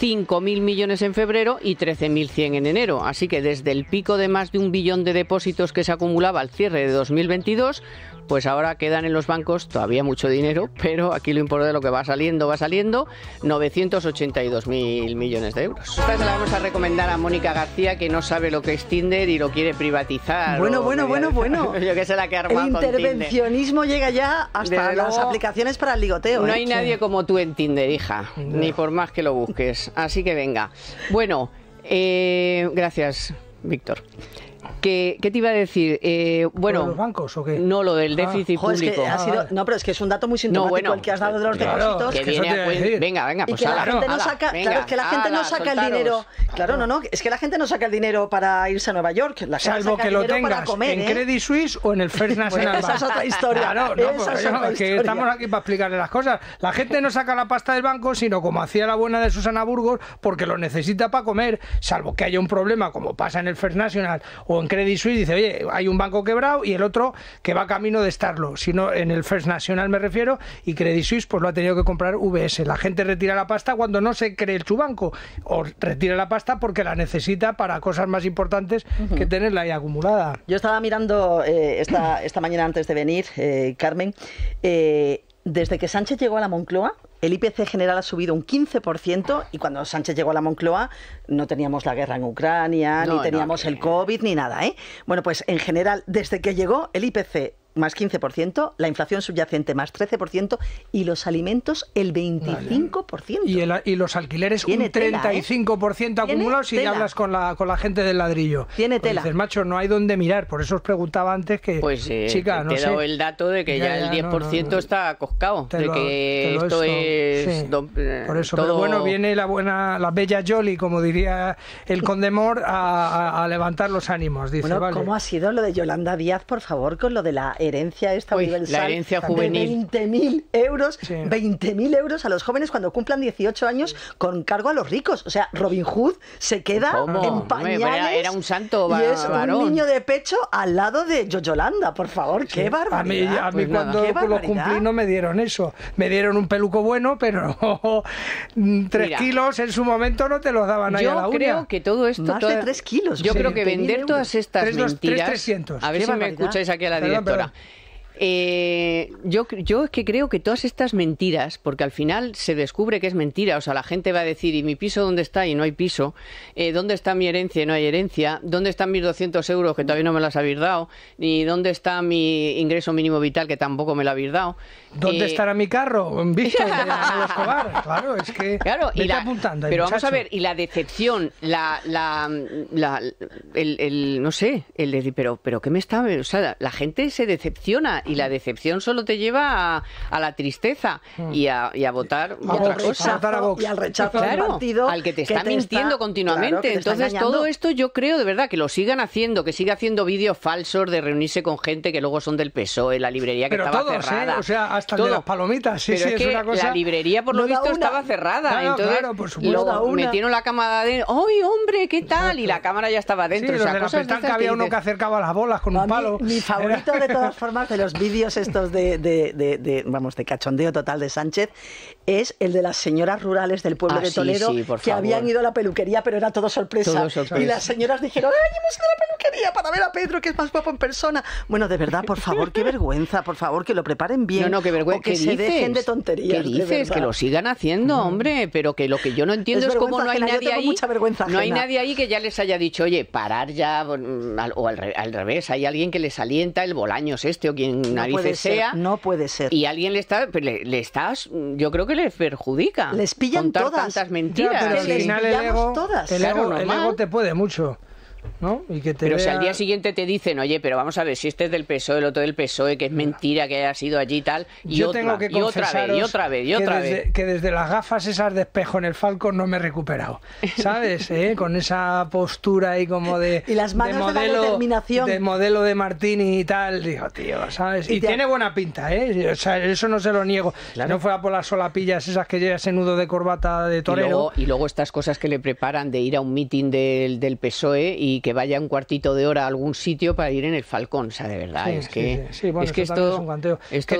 5.000 millones en febrero y 13.100 en enero. Así que desde el pico de más de un billón de depósitos que se acumulado, al cierre de 2022, pues ahora quedan en los bancos todavía mucho dinero, pero aquí lo importante es lo que va saliendo, va saliendo, 982 mil millones de euros. Esta se la vamos a recomendar a Mónica García, que no sabe lo que es Tinder y lo quiere privatizar. Bueno, bueno, bueno, bueno. Yo que sé la que El intervencionismo llega ya hasta las aplicaciones para el ligoteo. No hay ¿eh? nadie como tú en Tinder, hija, ni por más que lo busques. Así que venga. Bueno, eh, gracias, Víctor. ¿Qué, te iba a decir? Eh, bueno, los bancos o qué? No, lo del ah. déficit público. Ah, no, pero es que es un dato muy sintomático no, el que has dado de los depósitos. Que venga, venga, pues Claro, es que la gente no saca el dinero. Claro, no, no, es que la gente no saca el dinero para irse a Nueva York. Salvo que lo tengas en ¿eh? Credit Suisse o en el First National Bank. Esa es otra historia. Claro, no, es que estamos aquí para explicarle las cosas. La gente no saca la pasta del banco, sino como hacía la buena de Susana Burgos, porque lo necesita para comer. Salvo que haya un problema, como pasa en el First National o en Credit Suisse dice, oye, hay un banco quebrado y el otro que va camino de estarlo, sino en el First National me refiero, y Credit Suisse pues lo ha tenido que comprar VS. La gente retira la pasta cuando no se cree su banco, o retira la pasta porque la necesita para cosas más importantes que tenerla ahí acumulada. Yo estaba mirando eh, esta, esta mañana antes de venir, eh, Carmen, eh, desde que Sánchez llegó a la Moncloa, el IPC general ha subido un 15% y cuando Sánchez llegó a la Moncloa no teníamos la guerra en Ucrania, ni teníamos el COVID, ni nada. ¿eh? Bueno, pues en general, desde que llegó, el IPC más 15%, la inflación subyacente más 13% y los alimentos el 25%. Y, el, y, los alquileres un 35% tela, ¿eh? acumulados hablas con la, con la gente del ladrillo. Tiene pues tela. Dices, macho, no hay dónde mirar. Por eso os preguntaba antes que, pues, eh, chica, te he el dato de que ya, el 10% está acoscado, de que esto, es... Eh, por eso, todo... pero bueno, viene la buena, la bella Jolly, como diría el Condemor, a, levantar los ánimos. Dice, bueno, ¿cómo ha sido lo de Yolanda Díaz, por favor, con lo de la herencia esta La herencia juvenil. 20.000 euros, 20.000 euros a los jóvenes cuando cumplan 18 años con cargo a los ricos. O sea, Robin Hood se queda en pañales. Era, un santo y es un niño de pecho al lado de Yoyolanda, por favor. ¡Qué barbaridad! A mí, pues a mí cuando lo cumplí no me dieron eso. Me dieron un peluco bueno, pero 3 mm, kilos en su momento no te los daban ahí a la Yo creo que todo esto... Más de tres kilos. Yo creo que vender todas estas 3, mentiras... 300. A ver si me escucháis aquí a la directora. Yeah. Eh, yo, yo es que creo que todas estas mentiras, porque al final se descubre que es mentira, o sea, la gente va a decir, ¿y mi piso dónde está? Y no hay piso, eh, ¿dónde está mi herencia? Y no hay herencia, ¿dónde están mis 200 euros que todavía no me las habéis dado? ¿Y dónde está mi ingreso mínimo vital que tampoco me lo habéis dado? ¿Dónde eh, estará mi carro? Visto de claro, es que... Claro, y la... pero vamos a ver, y la decepción, la... la, el, no sé, el decir pero, pero ¿qué me está...? O sea, la gente se decepciona y la decepción solo te lleva a, la tristeza hmm. y a, votar otra cosa. Y al rechazo del partido al que te está mintiendo continuamente. Entonces, todo esto yo creo de verdad que lo sigan haciendo, que siga haciendo vídeos falsos de reunirse con gente que luego son del PSOE, la librería que Pero estaba ¿eh? cerrada. O sea, hasta de las palomitas, sí, sí, es, La librería, por lo visto, estaba cerrada. Claro, Entonces, claro, por supuesto. metieron la cámara de ¡ay, hombre, qué tal! Y la cámara ya estaba dentro. Sí, o sea, de había uno que acercaba las bolas con un palo. Mi, favorito, de todas formas, de los vídeos estos de, vamos, de cachondeo total de Sánchez es el de las señoras rurales del pueblo ah, de Toledo que habían ido a la peluquería, pero era todo sorpresa. Y las señoras dijeron, ¡ay, hemos ido a la peluquería para ver a Pedro, que es más guapo en persona! Bueno, de verdad, por favor, qué vergüenza, por favor, que lo preparen bien. No, no, qué vergüenza. que de tonterías. ¿Qué dices? que lo sigan haciendo, hombre, pero que lo que yo no entiendo es, cómo no hay nadie ahí. Mucha vergüenza no hay nadie ahí que ya les haya dicho, oye, parar ya, mm, o al, al revés, hay alguien que les alienta, el Bolaños este o quien narices puede ser, no puede ser. Y alguien le está, pues le, estás, yo creo que le perjudica. Les pillan contar todas. tantas mentiras. pero al final el ego, todas. El, el ego te puede mucho pero si al día siguiente te dicen, oye, pero vamos a ver, si este es del PSOE, el otro del PSOE, que es mentira que haya sido allí y tal, y, otra, y otra vez, y otra vez, y otra que vez. Desde, que desde las gafas esas de espejo en el Falcon no me he recuperado, ¿sabes? ¿Eh? Con esa postura ahí como de... de, modelo, de la modelo de Martini y tal, digo, tío, ¿sabes? Y, tiene buena pinta, ¿eh? eso no se lo niego. no fuera por las solapillas esas que lleva ese nudo de corbata de torero. Y luego, estas cosas que le preparan de ir a un mitin del, del PSOE ¿eh? y que vaya un cuartito de hora a algún sitio para ir en el Falcón. O sea, de verdad, es que, es, que esto,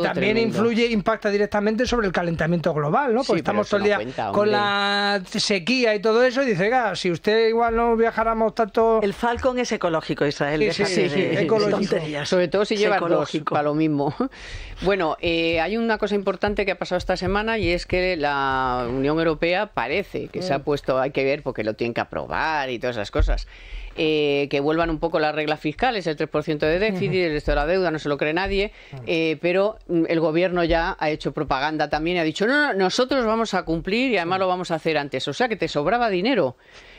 también influye, impacta directamente sobre el calentamiento global, ¿no? Porque estamos todo el día con la sequía y todo eso y dice, si usted igual no viajáramos tanto... El Falcón es ecológico, Israel. Sí, sí, ecológico. Sobre todo si lleva dos, para lo mismo. Bueno, eh, hay una cosa importante que ha pasado esta semana y es que la Unión Europea parece que se ha mm. puesto, hay que ver porque lo tienen que aprobar y todas esas cosas. Eh, que vuelvan un poco las reglas fiscales, el 3% de déficit, el resto de la deuda, no se lo cree nadie, eh, pero mm, el gobierno ya ha hecho propaganda también y ha dicho, no, no, nosotros vamos a cumplir y además lo vamos a hacer antes. O sea que te sobraba dinero.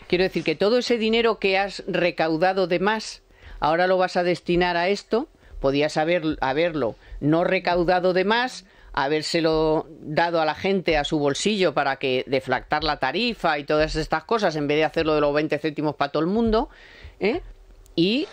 Quiero decir que todo ese dinero que has recaudado de más, ahora lo vas a destinar a esto, podías haberlo no recaudado de más, habérselo dado a la gente a su bolsillo para que deflactar la tarifa y todas estas cosas en vez de hacerlo de los 20 céntimos para todo el mundo ¿eh? y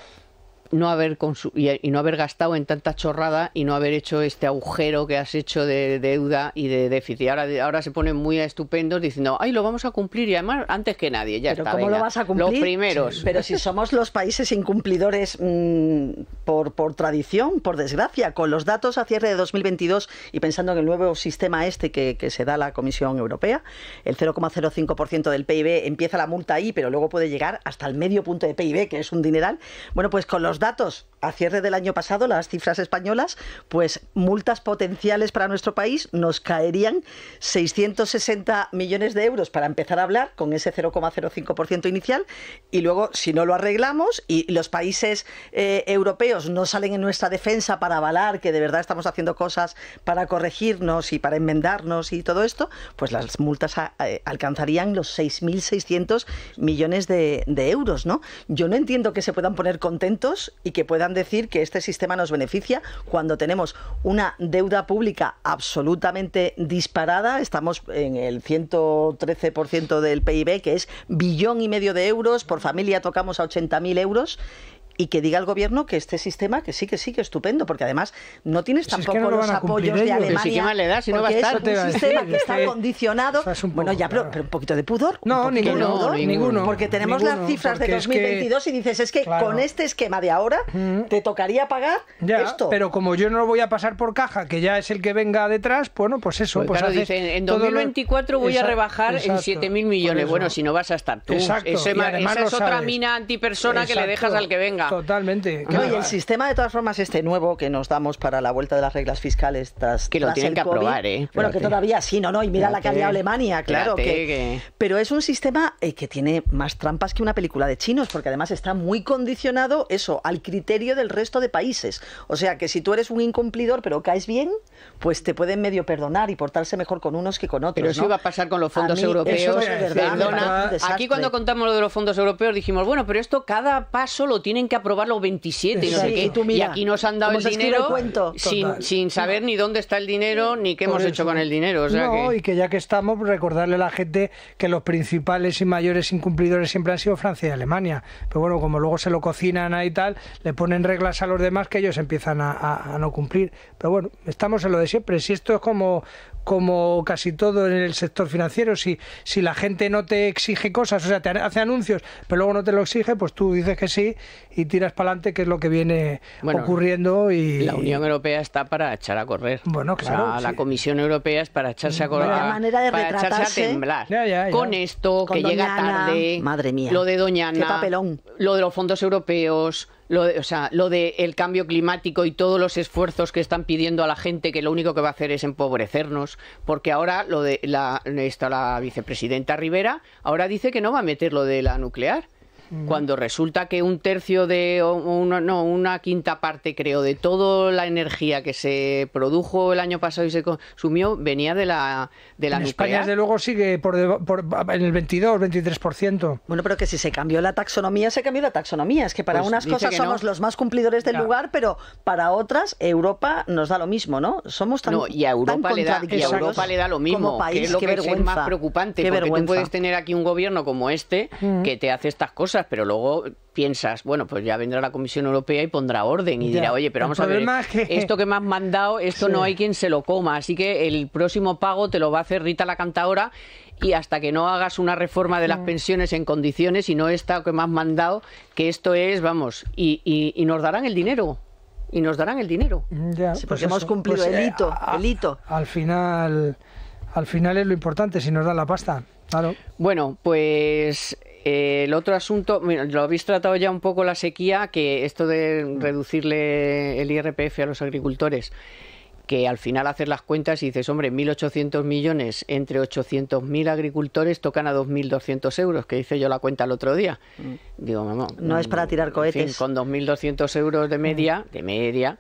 no haber y, no haber gastado en tanta chorrada y no haber hecho este agujero que has hecho de, deuda y de déficit. Ahora, ahora se ponen muy estupendos diciendo, ay, lo vamos a cumplir y además antes que nadie, ya está, ¿Cómo lo vas a cumplir? Los primeros. pero si somos los países incumplidores mm, por, por tradición, por desgracia, con los datos a cierre de 2022 y pensando en el nuevo sistema este que, que se da la Comisión Europea, el 0,05% del PIB empieza la multa ahí, pero luego puede llegar hasta el medio punto de PIB, que es un dineral. Bueno, pues con los datos a cierre del año pasado, las cifras españolas, pues multas potenciales para nuestro país nos caerían 660 millones de euros para empezar a hablar con ese 0,05% inicial y luego si no lo arreglamos y los países eh, europeos no salen en nuestra defensa para avalar que de verdad estamos haciendo cosas para corregirnos y para enmendarnos y todo esto, pues las multas eh, alcanzarían los 6.600 millones de, de euros, ¿no? Yo no entiendo que se puedan poner contentos y que puedan decir que este sistema nos beneficia cuando tenemos una deuda pública absolutamente disparada. Estamos en el 113% del PIB, que es billón y medio de euros. Por familia tocamos a 80.000 euros y que diga el gobierno que este sistema que sí que sí que estupendo porque además no tienes tampoco los apoyos de Alemania le no es un sistema que está condicionado bueno ya pero, un poquito de pudor no ninguno, porque tenemos las cifras de 2022 y dices es que con este esquema de ahora mm. te tocaría pagar esto pero como yo no lo voy a pasar por caja que ya es el que venga detrás bueno pues eso pues, pues claro, en 2024 voy a rebajar en en 7.000 millones bueno si no vas a estar tú exacto, esa es otra mina antipersona que le dejas al que venga Totalmente. y el sistema, de todas formas, este nuevo que nos damos para la vuelta de las reglas fiscales tras. Que lo tienen que aprobar, ¿eh? Bueno, que todavía sí, no, no, y mira la calle de Alemania, claro. que, Pero es un sistema eh, que tiene más trampas que una película de chinos, porque además está muy condicionado eso, al criterio del resto de países. O sea, que si tú eres un incumplidor, pero caes bien, pues te pueden medio perdonar y portarse mejor con unos que con otros. Pero eso iba a pasar con los fondos europeos. Aquí, cuando contamos lo de los fondos europeos, dijimos, bueno, pero esto cada paso lo tienen que aprobar los 27, no sé qué. y aquí nos han dado el dinero sin, saber ni dónde está el dinero ni qué hemos hecho con el dinero. y que ya que estamos, recordarle a la gente que los principales y mayores incumplidores siempre han sido Francia y Alemania. Pero bueno, como luego se lo cocinan ahí tal, le ponen reglas a los demás que ellos empiezan a no cumplir. Pero bueno, estamos en lo de siempre. Si esto es como, como casi todo en el sector financiero, si, si la gente no te exige cosas, o sea, te hace anuncios, pero luego no te lo exige, pues tú dices que sí y tiras para adelante, que es lo que viene ocurriendo. y La Unión Europea está para echar a correr. Bueno, claro. La Comisión Europea es para echarse a correr. para echarse a temblar. Con esto, que llega tarde. Madre mía. Lo de Doñana. Qué papelón. Lo de los fondos europeos lo de, o sea, lo de el cambio climático y todos los esfuerzos que están pidiendo a la gente que lo único que va a hacer es empobrecernos, porque ahora lo de la, está la vicepresidenta Rivera ahora dice que no va a meter lo de la nuclear Mm. cuando resulta que un tercio de, no, una quinta parte creo, de toda la energía que se produjo el año pasado y se consumió venía de la, de la España, desde luego, sigue por, en el 22, 23%. Bueno, pero que si se cambió la taxonomía, se cambió la taxonomía. Es que para pues unas cosas somos los más cumplidores del lugar, pero para otras, Europa nos da lo mismo, ¿no? Somos tan. y a Europa, le da, lo mismo, que es lo que es más preocupante, porque tú puedes tener aquí un gobierno como este mm. que te hace estas cosas pero luego piensas, bueno, pues ya vendrá la Comisión Europea y pondrá orden y dirá, oye, pero vamos a ver, esto que me has mandado, esto no hay quien se lo coma, así que el próximo pago te lo va a hacer Rita la Cantadora y hasta que no hagas una reforma de las pensiones en condiciones y no esta que me has mandado, que esto es, vamos, y, nos darán el dinero y nos darán el dinero. Ya, pues hemos cumplido pues, eh, el hito, el hito. Al final, al final es lo importante, si nos dan la pasta. Claro. Bueno, pues eh, el otro asunto, lo habéis tratado ya un poco la sequía, que esto de mm. reducirle el IRPF a los agricultores, que al final haces las cuentas y dices, hombre, 1.800 millones entre 800.000 agricultores tocan a 2.200 euros, que hice yo la cuenta el otro día. Mm. Digo, no es para tirar cohetes. con 2.200 euros de mm. media, de media,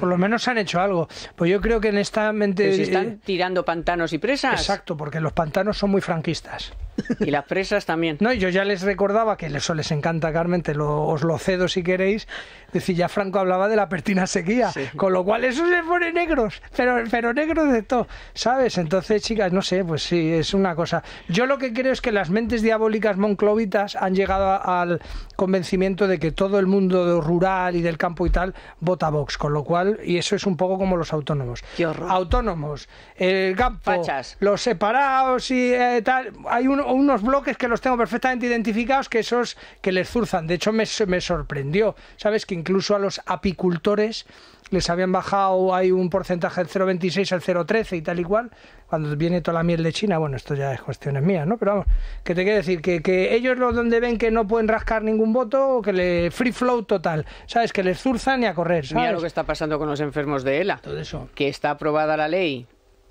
por lo menos han hecho algo. Pues yo creo que en esta mente. se eh, están tirando pantanos y presas. Exacto, porque los pantanos son muy franquistas. Y las presas también. No, yo ya les recordaba que eso les encanta, Carmen, te lo, os lo cedo si queréis. decía ya Franco hablaba de la pertina sequía, con lo cual eso se pone negros, pero, pero negros de todo, ¿sabes? Entonces, chicas, no sé, pues sí, es una cosa. Yo lo que creo es que las mentes diabólicas monclovitas han llegado al convencimiento de que todo el mundo rural y del campo y tal vota Vox, con lo cual, y eso es un poco como los autónomos. autónomos, el campo, los separados y eh, tal. Hay uno, unos bloques que los tengo perfectamente identificados que esos que les zurzan. De hecho, me, me sorprendió, ¿sabes? Que incluso a los apicultores les habían bajado hay un porcentaje del 0,26 al 0,13 y tal y cual, cuando viene toda la miel de China, bueno, esto ya es cuestiones mías, ¿no? Pero vamos, que te quiero decir, que, ellos los donde ven que no pueden rascar ningún voto, que le free flow total, ¿sabes? Que les zurzan y a correr, ¿sabes? Mira lo que está pasando con los enfermos de ELA, Todo eso. que está aprobada la ley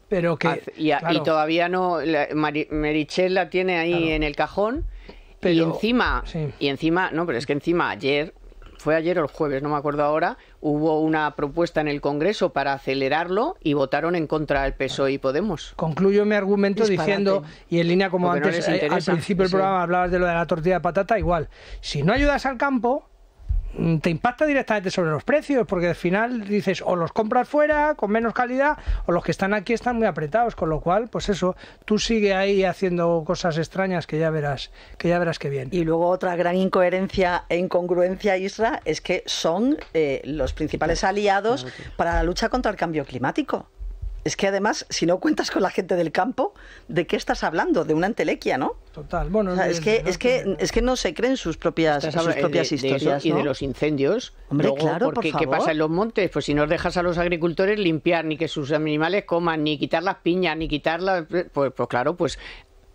pero que, y, todavía no, la, la tiene ahí en el cajón. y encima, y encima, no, pero es que encima ayer, fue ayer o el jueves, no me acuerdo ahora, hubo una propuesta en el Congreso para acelerarlo y votaron en contra el PSOE y Podemos. Concluyo mi argumento diciendo, y en línea como antes, al principio del programa hablabas de lo de la tortilla de patata, igual, si no ayudas al campo, Mm, te impacta directamente sobre los precios, porque al final dices o los compras fuera con menos calidad o los que están aquí están muy apretados, con lo cual, pues eso, tú sigue ahí haciendo cosas extrañas que ya verás, que ya verás que bien. Y luego otra gran incoherencia e incongruencia, Isra, es que son eh, los principales aliados para la lucha contra el cambio climático. Es que además, si no cuentas con la gente del campo, ¿de qué estás hablando? De una entelequia, ¿no? Total, bueno. es, que, es, que, es que no se creen sus propias, eh, historias. Y de los incendios. Hombre, claro, porque, por favor. ¿Qué pasa en los montes? Pues si no dejas a los agricultores limpiar, ni que sus animales coman, ni quitar las piñas, ni quitarlas, Pues, pues claro, pues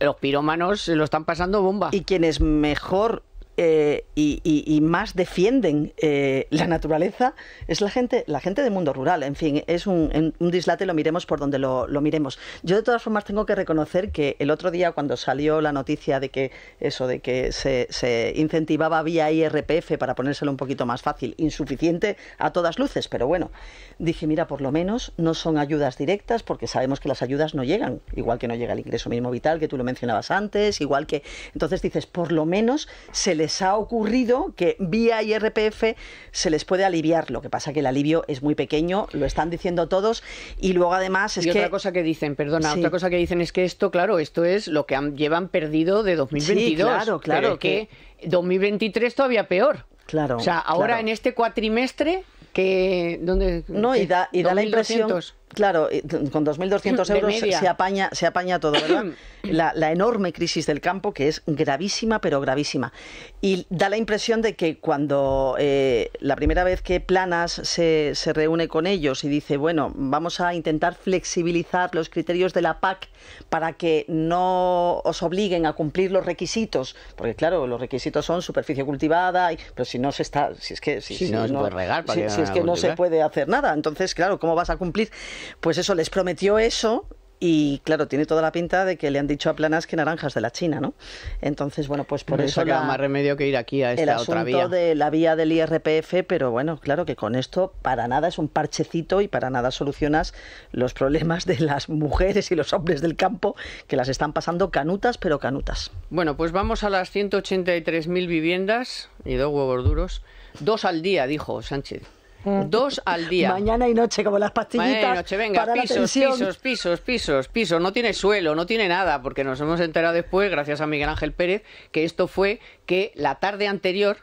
los pirómanos lo están pasando bomba. Y quienes mejor eh, y, más defienden eh, la naturaleza es la gente, la gente del mundo rural. En fin, es un, dislate, lo miremos por donde lo, miremos. Yo de todas formas tengo que reconocer que el otro día cuando salió la noticia de que eso, de que se, se incentivaba vía IRPF para ponérselo un poquito más fácil, insuficiente a todas luces, pero bueno, dije, mira, por lo menos no son ayudas directas porque sabemos que las ayudas no llegan, igual que no llega el ingreso mínimo vital, que tú lo mencionabas antes, igual que... Entonces dices, por lo menos se les se ha ocurrido que vía IRPF se les puede aliviar. Lo que pasa que el alivio es muy pequeño, lo están diciendo todos y luego además es y otra cosa que dicen, perdona, otra cosa que dicen es que esto, claro, esto es lo que llevan perdido de 2022. claro, claro. que... 2023 todavía peor. Claro. O sea, ahora en este cuatrimestre que donde no y da, y da la impresión Claro, con 2.200 euros se apaña, se apaña todo, ¿verdad? La, enorme crisis del campo, que es gravísima, pero gravísima. Y da la impresión de que cuando eh, la primera vez que Planas se, reúne con ellos y dice, bueno, vamos a intentar flexibilizar los criterios de la PAC para que no os obliguen a cumplir los requisitos, porque claro, los requisitos son superficie cultivada, pero si no se está, si es que es que no se puede hacer nada, entonces claro, ¿cómo vas a cumplir? Pues eso, les prometió eso y claro, tiene toda la pinta de que le han dicho a Planas que naranjas de la China, ¿no? Entonces, bueno, pues por eso. La, más remedio que ir aquí a esta el asunto de la vía del IRPF, pero bueno, claro que con esto para nada es un parchecito y para nada solucionas los problemas de las mujeres y los hombres del campo que las están pasando canutas, pero canutas. Bueno, pues vamos a las 183.000 viviendas y dos huevos duros. Dos al día, dijo Sánchez. Dos al día. Mañana y noche, como las pastillitas. venga, para pisos, pisos, pisos, pisos, pisos. No tiene suelo, no tiene nada, porque nos hemos enterado después, gracias a Miguel Ángel Pérez, que esto fue que la tarde anterior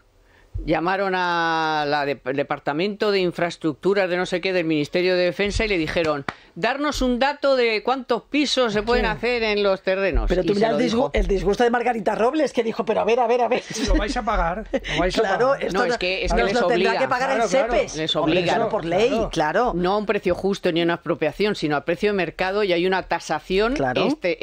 llamaron al Departamento de Infraestructuras de no sé qué del Ministerio de Defensa y le dijeron, darnos un dato de cuántos pisos se pueden hacer en los terrenos. Pero tú miras el, el, disgusto de Margarita Robles que dijo, pero a ver, a ver, a ver. Lo vais a pagar. ¿Lo vais claro, a pagar? no, es que, es les obliga. tendrá que pagar el Les obliga. por ley, claro. No a un precio justo ni a una apropiación, sino a precio de mercado y hay una tasación este,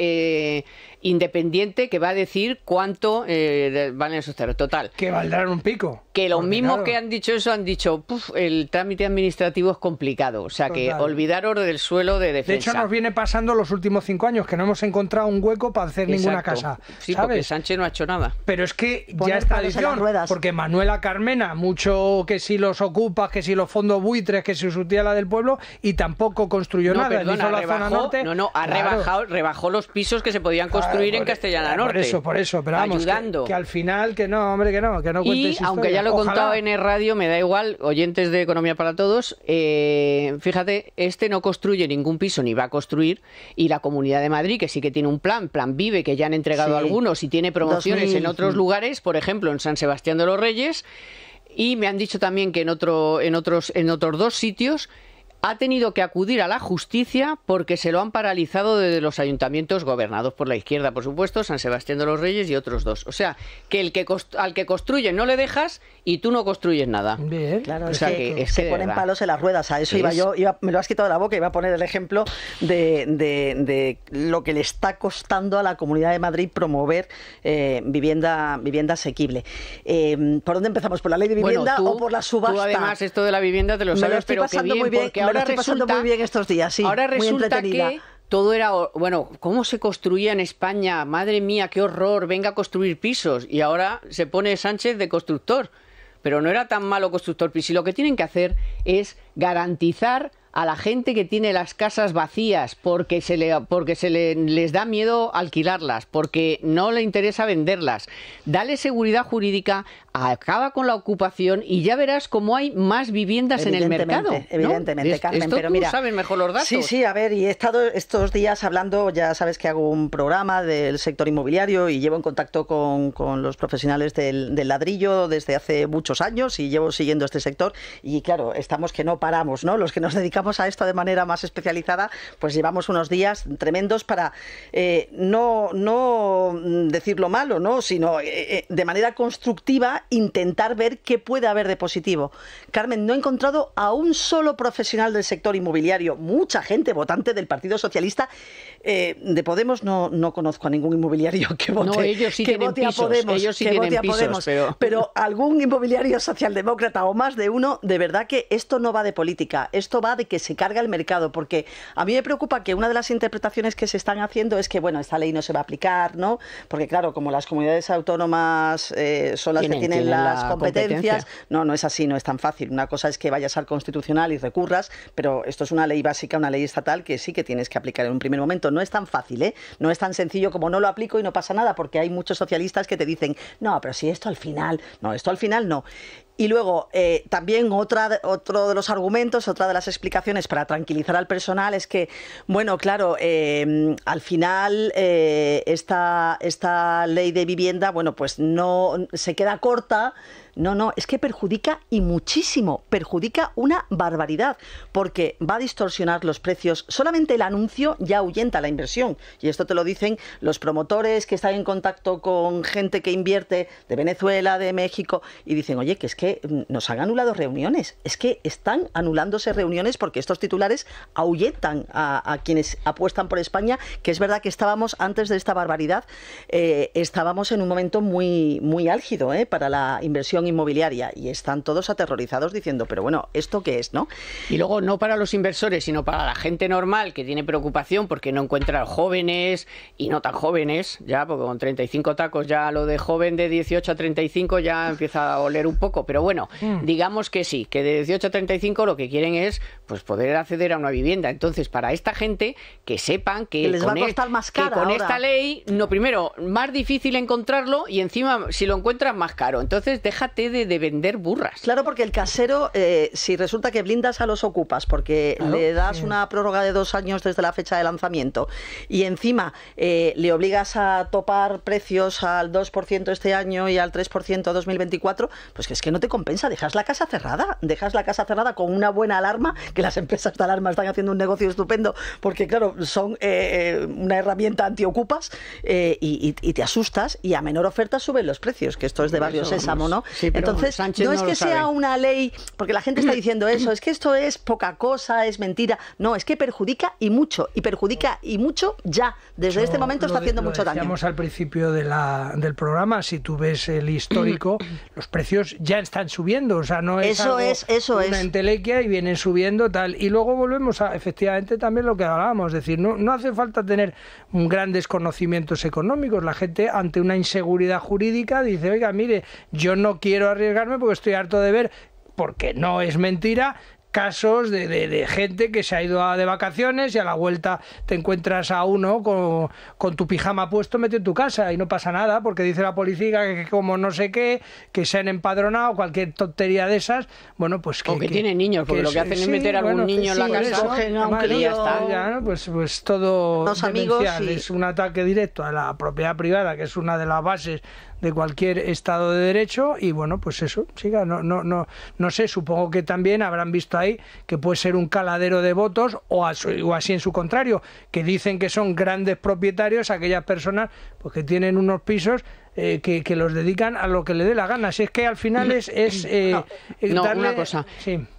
eh, independiente que va a decir cuánto eh, valen esos terrenos. Total. Que valdrán un pico que los pues mismos que han dicho eso han dicho, el trámite administrativo es complicado. O sea, que olvidaros del suelo de defensa. De hecho, nos viene pasando los últimos cinco años que no hemos encontrado un hueco para hacer ninguna casa. Sí, porque Sánchez no ha hecho nada. Pero es que ya está edición, porque Manuela Carmena, mucho que si los ocupas, que si los fondos buitres, que si su tía la del pueblo, y tampoco construyó nada. la zona norte. No, no, ha rebajado, rebajó los pisos que se podían construir en e- Castellana Norte. Por eso, por eso, pero Ayudando. Que, al final, que no, hombre, que no, que no cuentes y, aunque ya lo he contado en el radio, me da igual, oyentes de Economía para Todos. Eh, fíjate, este no construye ningún piso ni va a construir. Y la Comunidad de Madrid, que sí que tiene un plan, Plan Vive, que ya han entregado algunos y tiene promociones en otros lugares, por ejemplo, en San Sebastián de los Reyes. Y me han dicho también que en, otro, en, otros, en otros dos sitios ha tenido que acudir a la justicia porque se lo han paralizado desde los ayuntamientos gobernados por la izquierda, por supuesto, San Sebastián de los Reyes y otros dos. O sea, que, el que al que construye no le dejas y tú no construyes nada. Bien. Claro, que, se ponen palos en las ruedas. A eso iba yo, me lo has quitado de la boca, iba a poner el ejemplo de, lo que le está costando a la Comunidad de Madrid promover eh, vivienda, vivienda asequible. Em, ¿Por dónde empezamos? ¿Por la ley de vivienda o por la subasta? Tú además esto de la vivienda te lo sabes, pero pasando que ahora resulta, pasando muy bien estos días, sí. Ahora resulta que todo era, bueno, ¿cómo se construía en España? Madre mía, qué horror, venga a construir pisos. Y ahora se pone Sánchez de constructor. Pero no era tan malo constructor piso. Y lo que tienen que hacer es garantizar a la gente que tiene las casas vacías porque se, porque se le, les da miedo alquilarlas, porque no le interesa venderlas. Dale seguridad jurídica acaba con la ocupación y ya verás cómo hay más viviendas en el mercado. Evidentemente, Carmen, pero tú mejor los datos. Sí, sí, a ver, y he estado estos días hablando, ya sabes que hago un programa del sector inmobiliario y llevo en contacto con, los profesionales del, ladrillo desde hace muchos años y llevo siguiendo este sector y claro, estamos que no paramos, ¿no? Los que nos dedicamos a esto de manera más especializada, pues llevamos unos días tremendos para eh, no, no mm, decir lo malo, ¿no? Sino eh, eh, de manera constructiva intentar ver qué puede haber de positivo. Carmen, no he encontrado a un solo profesional del sector inmobiliario, mucha gente votante del Partido Socialista, eh, de Podemos no, conozco a ningún inmobiliario que vote, a Podemos. que pero... algún inmobiliario socialdemócrata o más de uno, de verdad que esto no va de política, esto va de que se carga el mercado, porque a mí me preocupa que una de las interpretaciones que se están haciendo es que, bueno, esta ley no se va a aplicar, ¿no? Porque claro, como las comunidades autónomas eh, son las que tienen, las competencias, no, no es así, no es tan fácil. Una cosa es que vayas al constitucional y recurras, pero esto es una ley básica, una ley estatal que sí que tienes que aplicar en un primer momento no es tan fácil, ¿eh? No es tan sencillo como no lo aplico y no pasa nada, porque hay muchos socialistas que te dicen, no, pero si esto al final, no, esto al final no. Y luego, eh, también otra, otro de los argumentos, otra de las explicaciones para tranquilizar al personal es que, bueno, claro, em, al final eh, esta, esta ley de vivienda, bueno, pues no se queda corta no, no, es que perjudica y muchísimo, perjudica una barbaridad, porque va a distorsionar los precios. Solamente el anuncio ya ahuyenta la inversión. Y esto te lo dicen los promotores que están en contacto con gente que invierte de Venezuela, de México, y dicen, oye, que es que mm, nos han anulado reuniones, es que están anulándose reuniones porque estos titulares ahuyentan a, quienes apuestan por España, que es verdad que estábamos antes de esta barbaridad, eh, estábamos en un momento muy, muy álgido eh, para la inversión inmobiliaria y están todos aterrorizados diciendo, pero bueno, ¿esto qué es, no? Y luego no para los inversores, sino para la gente normal que tiene preocupación porque no encuentra jóvenes y no tan jóvenes, ya, porque con 35 tacos ya lo de joven de 18 a 35 ya empieza a oler un poco, pero bueno, mm. digamos que sí, que de 18 a 35 lo que quieren es pues poder acceder a una vivienda. Entonces, para esta gente que sepan que, les con esta ley, no primero, más difícil encontrarlo y encima si lo encuentras más caro. Entonces, déjate de, vender burras. Claro, porque el casero, eh, si resulta que blindas a los ocupas, porque le das una prórroga de dos años desde la fecha de lanzamiento y encima eh, le obligas a topar precios al 2% este año y al 3% 2024, pues que es que no te compensa, dejas la casa cerrada, dejas la casa cerrada con una buena alarma, que las empresas de alarma están haciendo un negocio estupendo, porque claro, son eh, una herramienta antiocupas y, y, te asustas y a menor oferta suben los precios, que esto es de barrio Sésamo, ¿no? Sí. Entonces, no es que sea una ley, porque la gente está diciendo eso, es que esto es poca cosa, es mentira. No, es que perjudica y mucho, y perjudica y mucho ya. Desde este momento está haciendo mucho daño. al principio de la, del programa, si tú ves el histórico, los precios ya están subiendo, o sea, no es, eso algo, es una entelequia y vienen subiendo tal. Y luego volvemos a, efectivamente, también lo que hablábamos, es decir, no, no hace falta tener grandes conocimientos económicos, la gente ante una inseguridad jurídica dice, oiga, mire, yo no quiero quiero arriesgarme porque estoy harto de ver, porque no es mentira, casos de, gente que se ha ido de vacaciones y a la vuelta te encuentras a uno con, tu pijama puesto metido en tu casa y no pasa nada porque dice la policía que, como no sé qué, que se han empadronado, cualquier tontería de esas, bueno, pues que... O que, que tienen niños, que, lo que hacen es meter a algún niño en la casa aunque ya está. pues, pues todo es un ataque directo a la propiedad privada, que es una de las bases de cualquier Estado de Derecho y bueno, pues eso, siga, no, no, no, no sé, supongo que también habrán visto ahí que puede ser un caladero de votos o, o así en su contrario, que dicen que son grandes propietarios aquellas personas porque que tienen unos pisos eh, que, los dedican a lo que le dé la gana. Si es que al final es... es no, eh, una cosa.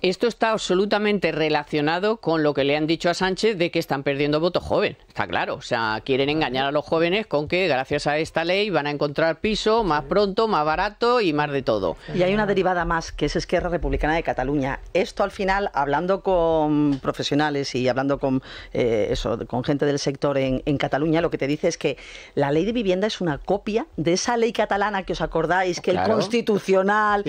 Esto está absolutamente relacionado con lo que le han dicho a Sánchez de que están perdiendo voto joven. Está claro. O sea, quieren engañar a los jóvenes con que gracias a esta ley van a encontrar piso más pronto, más barato y más de todo. Y hay una derivada más, que es Esquerra Republicana de Cataluña. Esto al final, hablando con profesionales y hablando con, eh, eso, con gente del sector en, en Cataluña, lo que te dice es que la ley de vivienda es una copia de esa esa ley catalana que os acordáis, que el Constitucional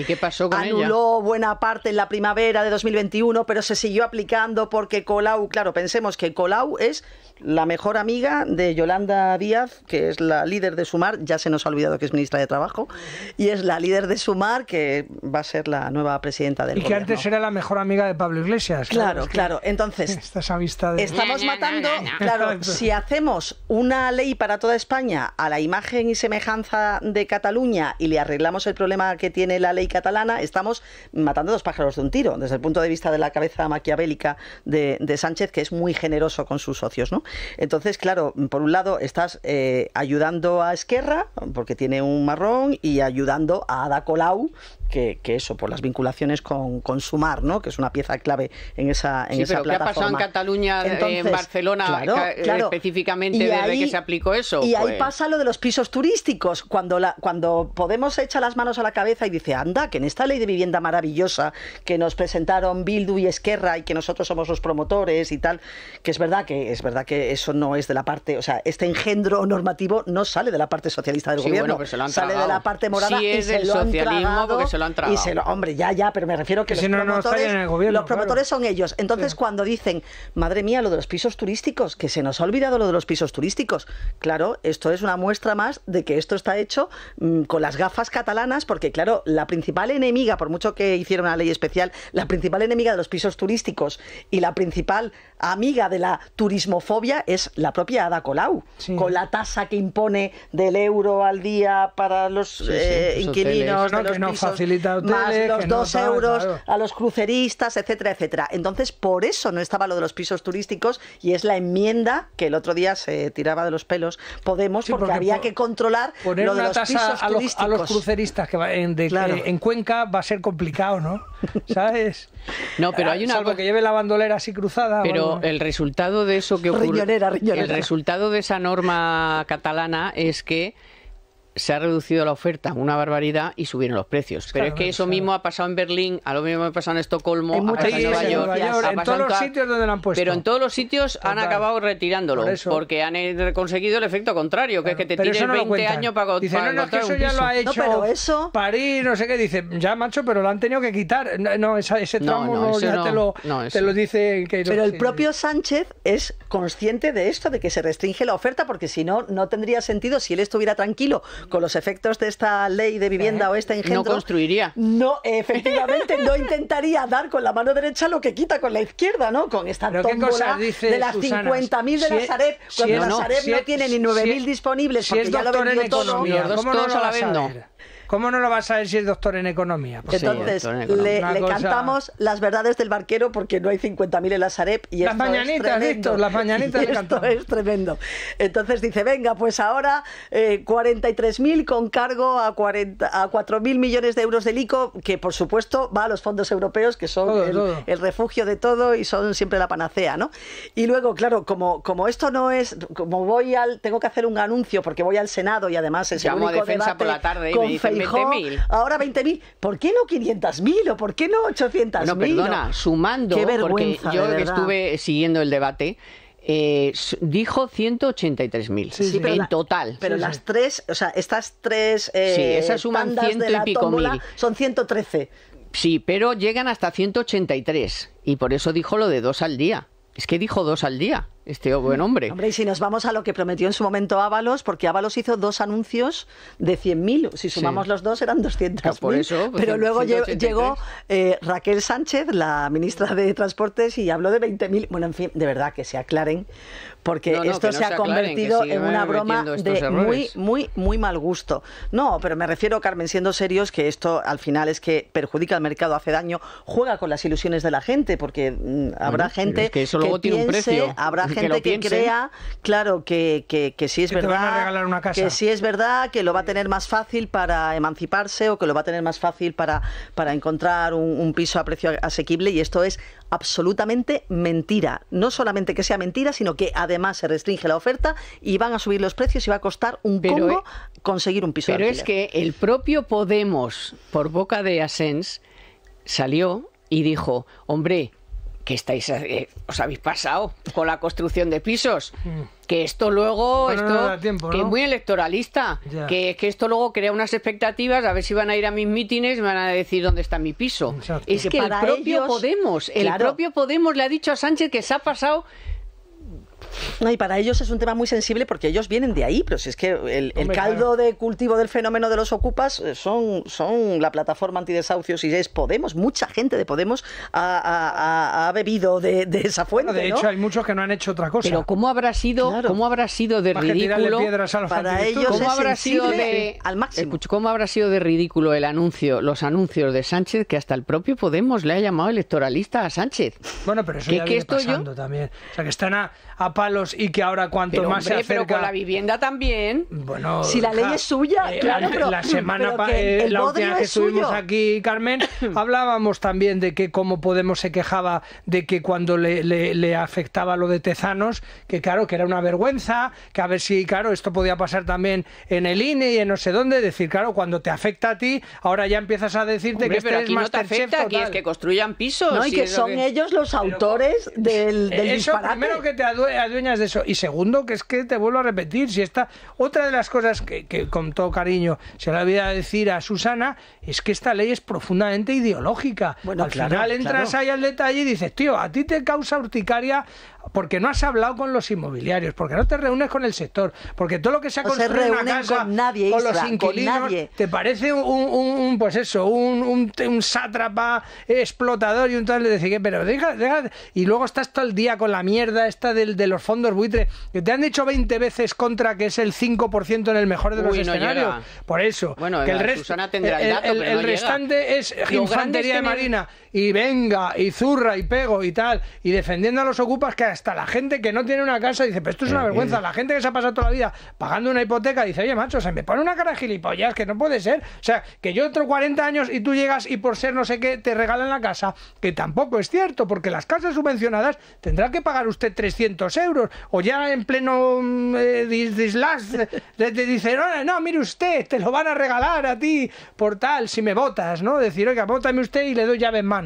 anuló buena parte en la primavera de 2021, pero se siguió aplicando porque Colau, claro, pensemos que Colau es la mejor amiga de Yolanda Díaz, que es la líder de Sumar, ya se nos ha olvidado que es ministra de Trabajo, y es la líder de Sumar, que va a ser la nueva presidenta del gobierno. Y que antes era la mejor amiga de Pablo Iglesias. Claro, claro. Entonces, estamos matando, claro, si hacemos una ley para toda España a la imagen y semejanza de Cataluña y le arreglamos el problema que tiene la ley catalana, estamos matando dos pájaros de un tiro, desde el punto de vista de la cabeza maquiavélica de, Sánchez, que es muy generoso con sus socios. ¿no? Entonces, claro, por un lado estás eh, ayudando a Esquerra, porque tiene un marrón, y ayudando a Ada Colau, que, eso, por las vinculaciones con, con, Sumar, ¿no? que es una pieza clave en esa, en plataforma. ¿Qué ha pasado en Cataluña, eh, en Barcelona, eh, específicamente, desde que se aplicó eso? Y ahí pues pasa lo de los pisos turísticos cuando, la, cuando Podemos echa las manos a la cabeza y dice, anda, que en esta ley de vivienda maravillosa que nos presentaron Bildu y Esquerra y que nosotros somos los promotores y tal, que es verdad que es verdad que eso no es de la parte, o sea, este engendro normativo no sale de la parte socialista del gobierno, sale de la parte morada y es se lo socialismo tragado. hombre, ya, ya, pero me refiero que, los, promotores, gobierno, los promotores son ellos. Entonces, cuando dicen, madre mía, lo de los pisos turísticos, que se nos ha olvidado lo de los pisos turísticos, claro, esto es una muestra más de que esto está hecho mm, con las gafas catalanas, porque claro, la principal enemiga, por mucho que hicieron la ley especial, la principal enemiga de los pisos turísticos y la principal amiga de la turismofobia es la propia Ada Colau, con la tasa que impone del euro al día para los inquilinos, los más los dos euros a los cruceristas, etcétera, etcétera. Entonces, por eso no estaba lo de los pisos turísticos y es la enmienda que el otro día se tiraba de los pelos Podemos porque, había que controlar una tasa a los, cruceristas que va en, eh, en, Cuenca va a ser complicado, ¿no? ¿Sabes? No, pero hay ah, una Salvo que lleve la bandolera así cruzada. Pero el resultado de eso que ocurre, el resultado de esa norma catalana es que se ha reducido la oferta una barbaridad y subieron los precios. Pero es que eso mismo ha pasado en Berlín, a lo mismo ha pasado en Estocolmo, en Nueva York, en todos los sitios donde lo han puesto. Pero en todos los sitios han acabado retirándolo, porque han eh, conseguido el efecto contrario, que es que te tires 20 años para, Dice, no, no, eso ya lo ha hecho no, pero eso... París, no sé qué, dice, ya macho, pero lo han tenido que quitar. No, ese tramo ya te, lo, te lo dice... pero el propio Sánchez es consciente de esto, de que se restringe la oferta, porque si no, no tendría sentido si él estuviera tranquilo con los efectos de esta ley de vivienda o esta engendro. No construiría. No, efectivamente, no intentaría dar con la mano derecha lo que quita con la izquierda, ¿no? Con esta tómbola de las 50.000 de la Sareb, cuando la Sareb no, tiene ni 9.000 mil disponibles porque es ya lo vendió todo. Economía, ¿Cómo no ¿Cómo no lo vas a decir si es doctor en economía? Pues Entonces, le, cantamos las verdades del barquero porque no hay 50.000 en la Sareb. Y las mañanitas, las mañanitas. esto es tremendo. Entonces dice, venga, pues ahora 43.000 eh, con cargo a, a 4.000 millones de euros del ICO, que por supuesto va a los fondos europeos, que son el, refugio de todo y son siempre la panacea, ¿no? Y luego, claro, como, como esto no es, como voy al, tengo que hacer un anuncio porque voy al Senado y además es el único debate por la tarde y ahora 20.000. ¿Por qué no 500.000 o por qué no 800.000? No, perdona, sumando, porque yo estuve siguiendo el debate, eh, dijo 183.000 en total. Pero las tres, o sea, estas tres. sí, eh, esas suman ciento y pico mil. Son 113. Sí, pero llegan hasta 183. Y por eso dijo lo de dos al día. Es que dijo dos al día este buen hombre. Hombre, y si nos vamos a lo que prometió en su momento Ábalos, porque Ábalos hizo dos anuncios de 100.000, si sumamos los dos eran 200.000. Ah, pues pero luego llegó eh, Raquel Sánchez, la ministra de Transportes, y habló de 20.000. Bueno, en fin, de verdad que se aclaren, porque esto se, ha convertido en una broma de muy, muy, muy mal gusto. No, pero me refiero, Carmen, siendo serios, que esto al final es que perjudica al mercado, hace daño, juega con las ilusiones de la gente, porque mm, habrá gente que, eso tiene un precio. habrá gente que, crea, claro, que, que, sí es verdad, que si es verdad, que lo va a tener más fácil para emanciparse o que lo va a tener más fácil para, encontrar un, piso a precio asequible y esto es absolutamente mentira. No solamente que sea mentira, sino que además se restringe la oferta y van a subir los precios y va a costar un poco eh, conseguir un piso. Pero es que el propio Podemos, por boca de Asens, salió y dijo, hombre, que estáis, eh, os habéis pasado con la construcción de pisos. Mm. Que esto luego, esto, que es muy electoralista, que, que, esto luego crea unas expectativas, a ver si van a ir a mis mítines y van a decir dónde está mi piso. Es que, Podemos, el propio Podemos le ha dicho a Sánchez que se ha pasado y para ellos es un tema muy sensible porque ellos vienen de ahí, pero si es que el, caldo de cultivo del fenómeno de los ocupas eh, son, son la plataforma antidesahucios y es Podemos, mucha gente de Podemos ha, bebido de, esa fuente. de hecho, hay muchos que no han hecho otra cosa. Pero ¿cómo habrá sido, habrá sido de ridículo? para ellos ¿Cómo habrá sido de, al máximo. ¿Cómo habrá sido de ridículo el anuncio, los anuncios de Sánchez que hasta el propio Podemos le ha llamado electoralista a Sánchez? Bueno, pero eso ya que también. O sea, que están a palos y que ahora cuanto más se acerca... Pero con la vivienda también. Bueno... Si la ley es suya, eh, La semana eh, estuvimos aquí, Carmen, hablábamos también de que cómo Podemos se quejaba de que cuando le, le, afectaba lo de Tezanos, que claro, que era una vergüenza, que a ver si, claro, esto podía pasar también en el INE y en no sé dónde, decir, claro, cuando te afecta a ti, ahora ya empiezas a decirte que este pero aquí no te afecta, aquí es que construyan pisos. No, y que son ellos los autores del, eso primero que te, dueñas de eso. Y segundo, que es que te vuelvo a repetir, si esta, otra de las cosas que, que con todo cariño se le a decir a Susana, es que esta ley es profundamente ideológica. Bueno, al final entras ahí al detalle y dices, tío, a ti te causa urticaria porque no has hablado con los inmobiliarios, porque no te reúnes con el sector, porque todo lo que se ha construido con, nadie, con los inquilinos te parece un, pues eso, un, un, sátrapa explotador y un tal de decir, pero deja, y luego estás todo el día con la mierda esta del, de los fondos buitre, que te han dicho 20 veces contra que es el 5% en el mejor de los escenarios. Por eso, bueno, que el, rest, el, restante es infantería de marina y venga, y zurra, y pego, y tal, y defendiendo a los ocupas que hasta la gente que no tiene una casa dice, pero esto es una eh, vergüenza, eh. la gente que se ha pasado toda la vida pagando una hipoteca dice, oye, macho, se me pone una cara de gilipollas, que no puede ser, o sea, que yo otro 40 años y tú llegas y por ser no sé qué te regalan la casa, que tampoco es cierto, porque las casas subvencionadas tendrá que pagar usted 300 euros, o ya en pleno mm, eh, dislas le dicen, no, mire usted, te lo van a regalar a ti por tal, si me votas, ¿no? Decir, oiga, vótame usted y le doy llaves más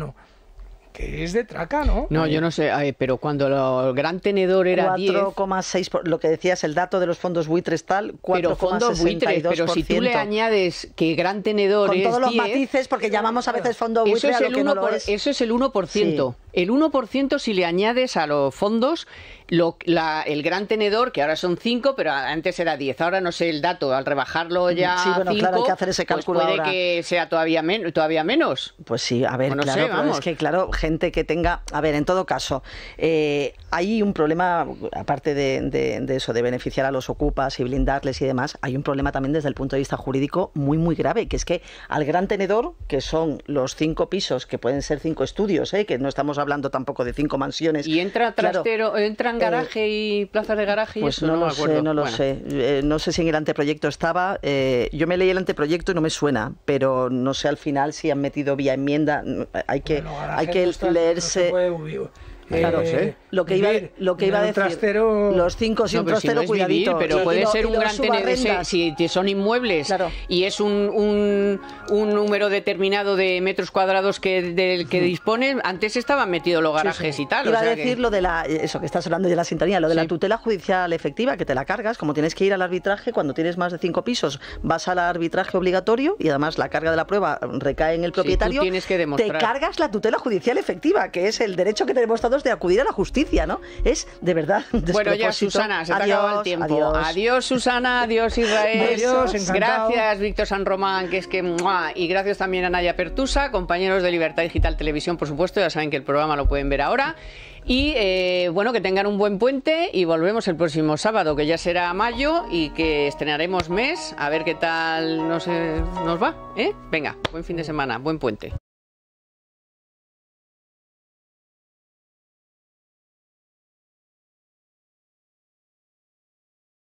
que es de traca, ¿no? No, yo no sé, pero cuando el gran tenedor era 4,6, lo que decías, el dato de los fondos buitres tal, 4,62%. Pero pero si tú le añades que gran tenedor Con todos los matices, porque llamamos a veces fondo buitre eso es el 1 Eso es el 1%. El 1% si le añades a los fondos la, el gran tenedor, que ahora son 5, pero antes era 10, ahora no sé el dato, al rebajarlo mm, ya sí, bueno, claro, hay que hacer ese pues cálculo puede que sea todavía, todavía menos. Pues sí, a ver, pues claro, es que claro, gente que tenga, a ver, en todo caso, eh, hay un problema, aparte de, eso, de beneficiar a los ocupas y blindarles y demás, hay un problema también desde el punto de vista jurídico muy, muy grave, que es que al gran tenedor, que son los cinco pisos, que pueden ser cinco estudios, ¿eh? que no estamos hablando tampoco de cinco mansiones. Y entra trastero, entra eh, garaje y plazas de garaje pues No, lo sé, no lo sé. Eh, no sé si en el anteproyecto estaba. Eh, yo me leí el anteproyecto y no me suena, pero no sé al final si han metido vía enmienda. Mm, hay que, hay que leerse claro, lo que iba, lo que iba a decir. Los cinco sin trastero, cuidadito. pero puede ser un gran tenedor. Si son inmuebles y es un, un, número determinado de metros cuadrados que, del que disponen, antes estaban metidos los garajes y tal. Iba a decir lo de la. Eso que estás hablando de la sintonía, lo de la tutela judicial efectiva, que te la cargas, como tienes que ir al arbitraje cuando tienes más de cinco pisos, vas al arbitraje obligatorio y además la carga de la prueba recae en el propietario. tienes que Te cargas la tutela judicial efectiva, que es el derecho que tenemos todos de acudir a la justicia, ¿no? Es de verdad. Bueno, ya Susana, se te adiós, acabado el tiempo. Adiós. Susana, adiós Israel. Adiós, Gracias Víctor San Román, que es que y gracias también a Naya Pertusa, compañeros de Libertad Digital Televisión, por supuesto, ya saben que el programa lo pueden ver ahora. Y eh, bueno, que tengan un buen puente y volvemos el próximo sábado, que ya será mayo y que estrenaremos mes, a ver qué tal nos, nos va. ¿eh? Venga, buen fin de semana, buen puente.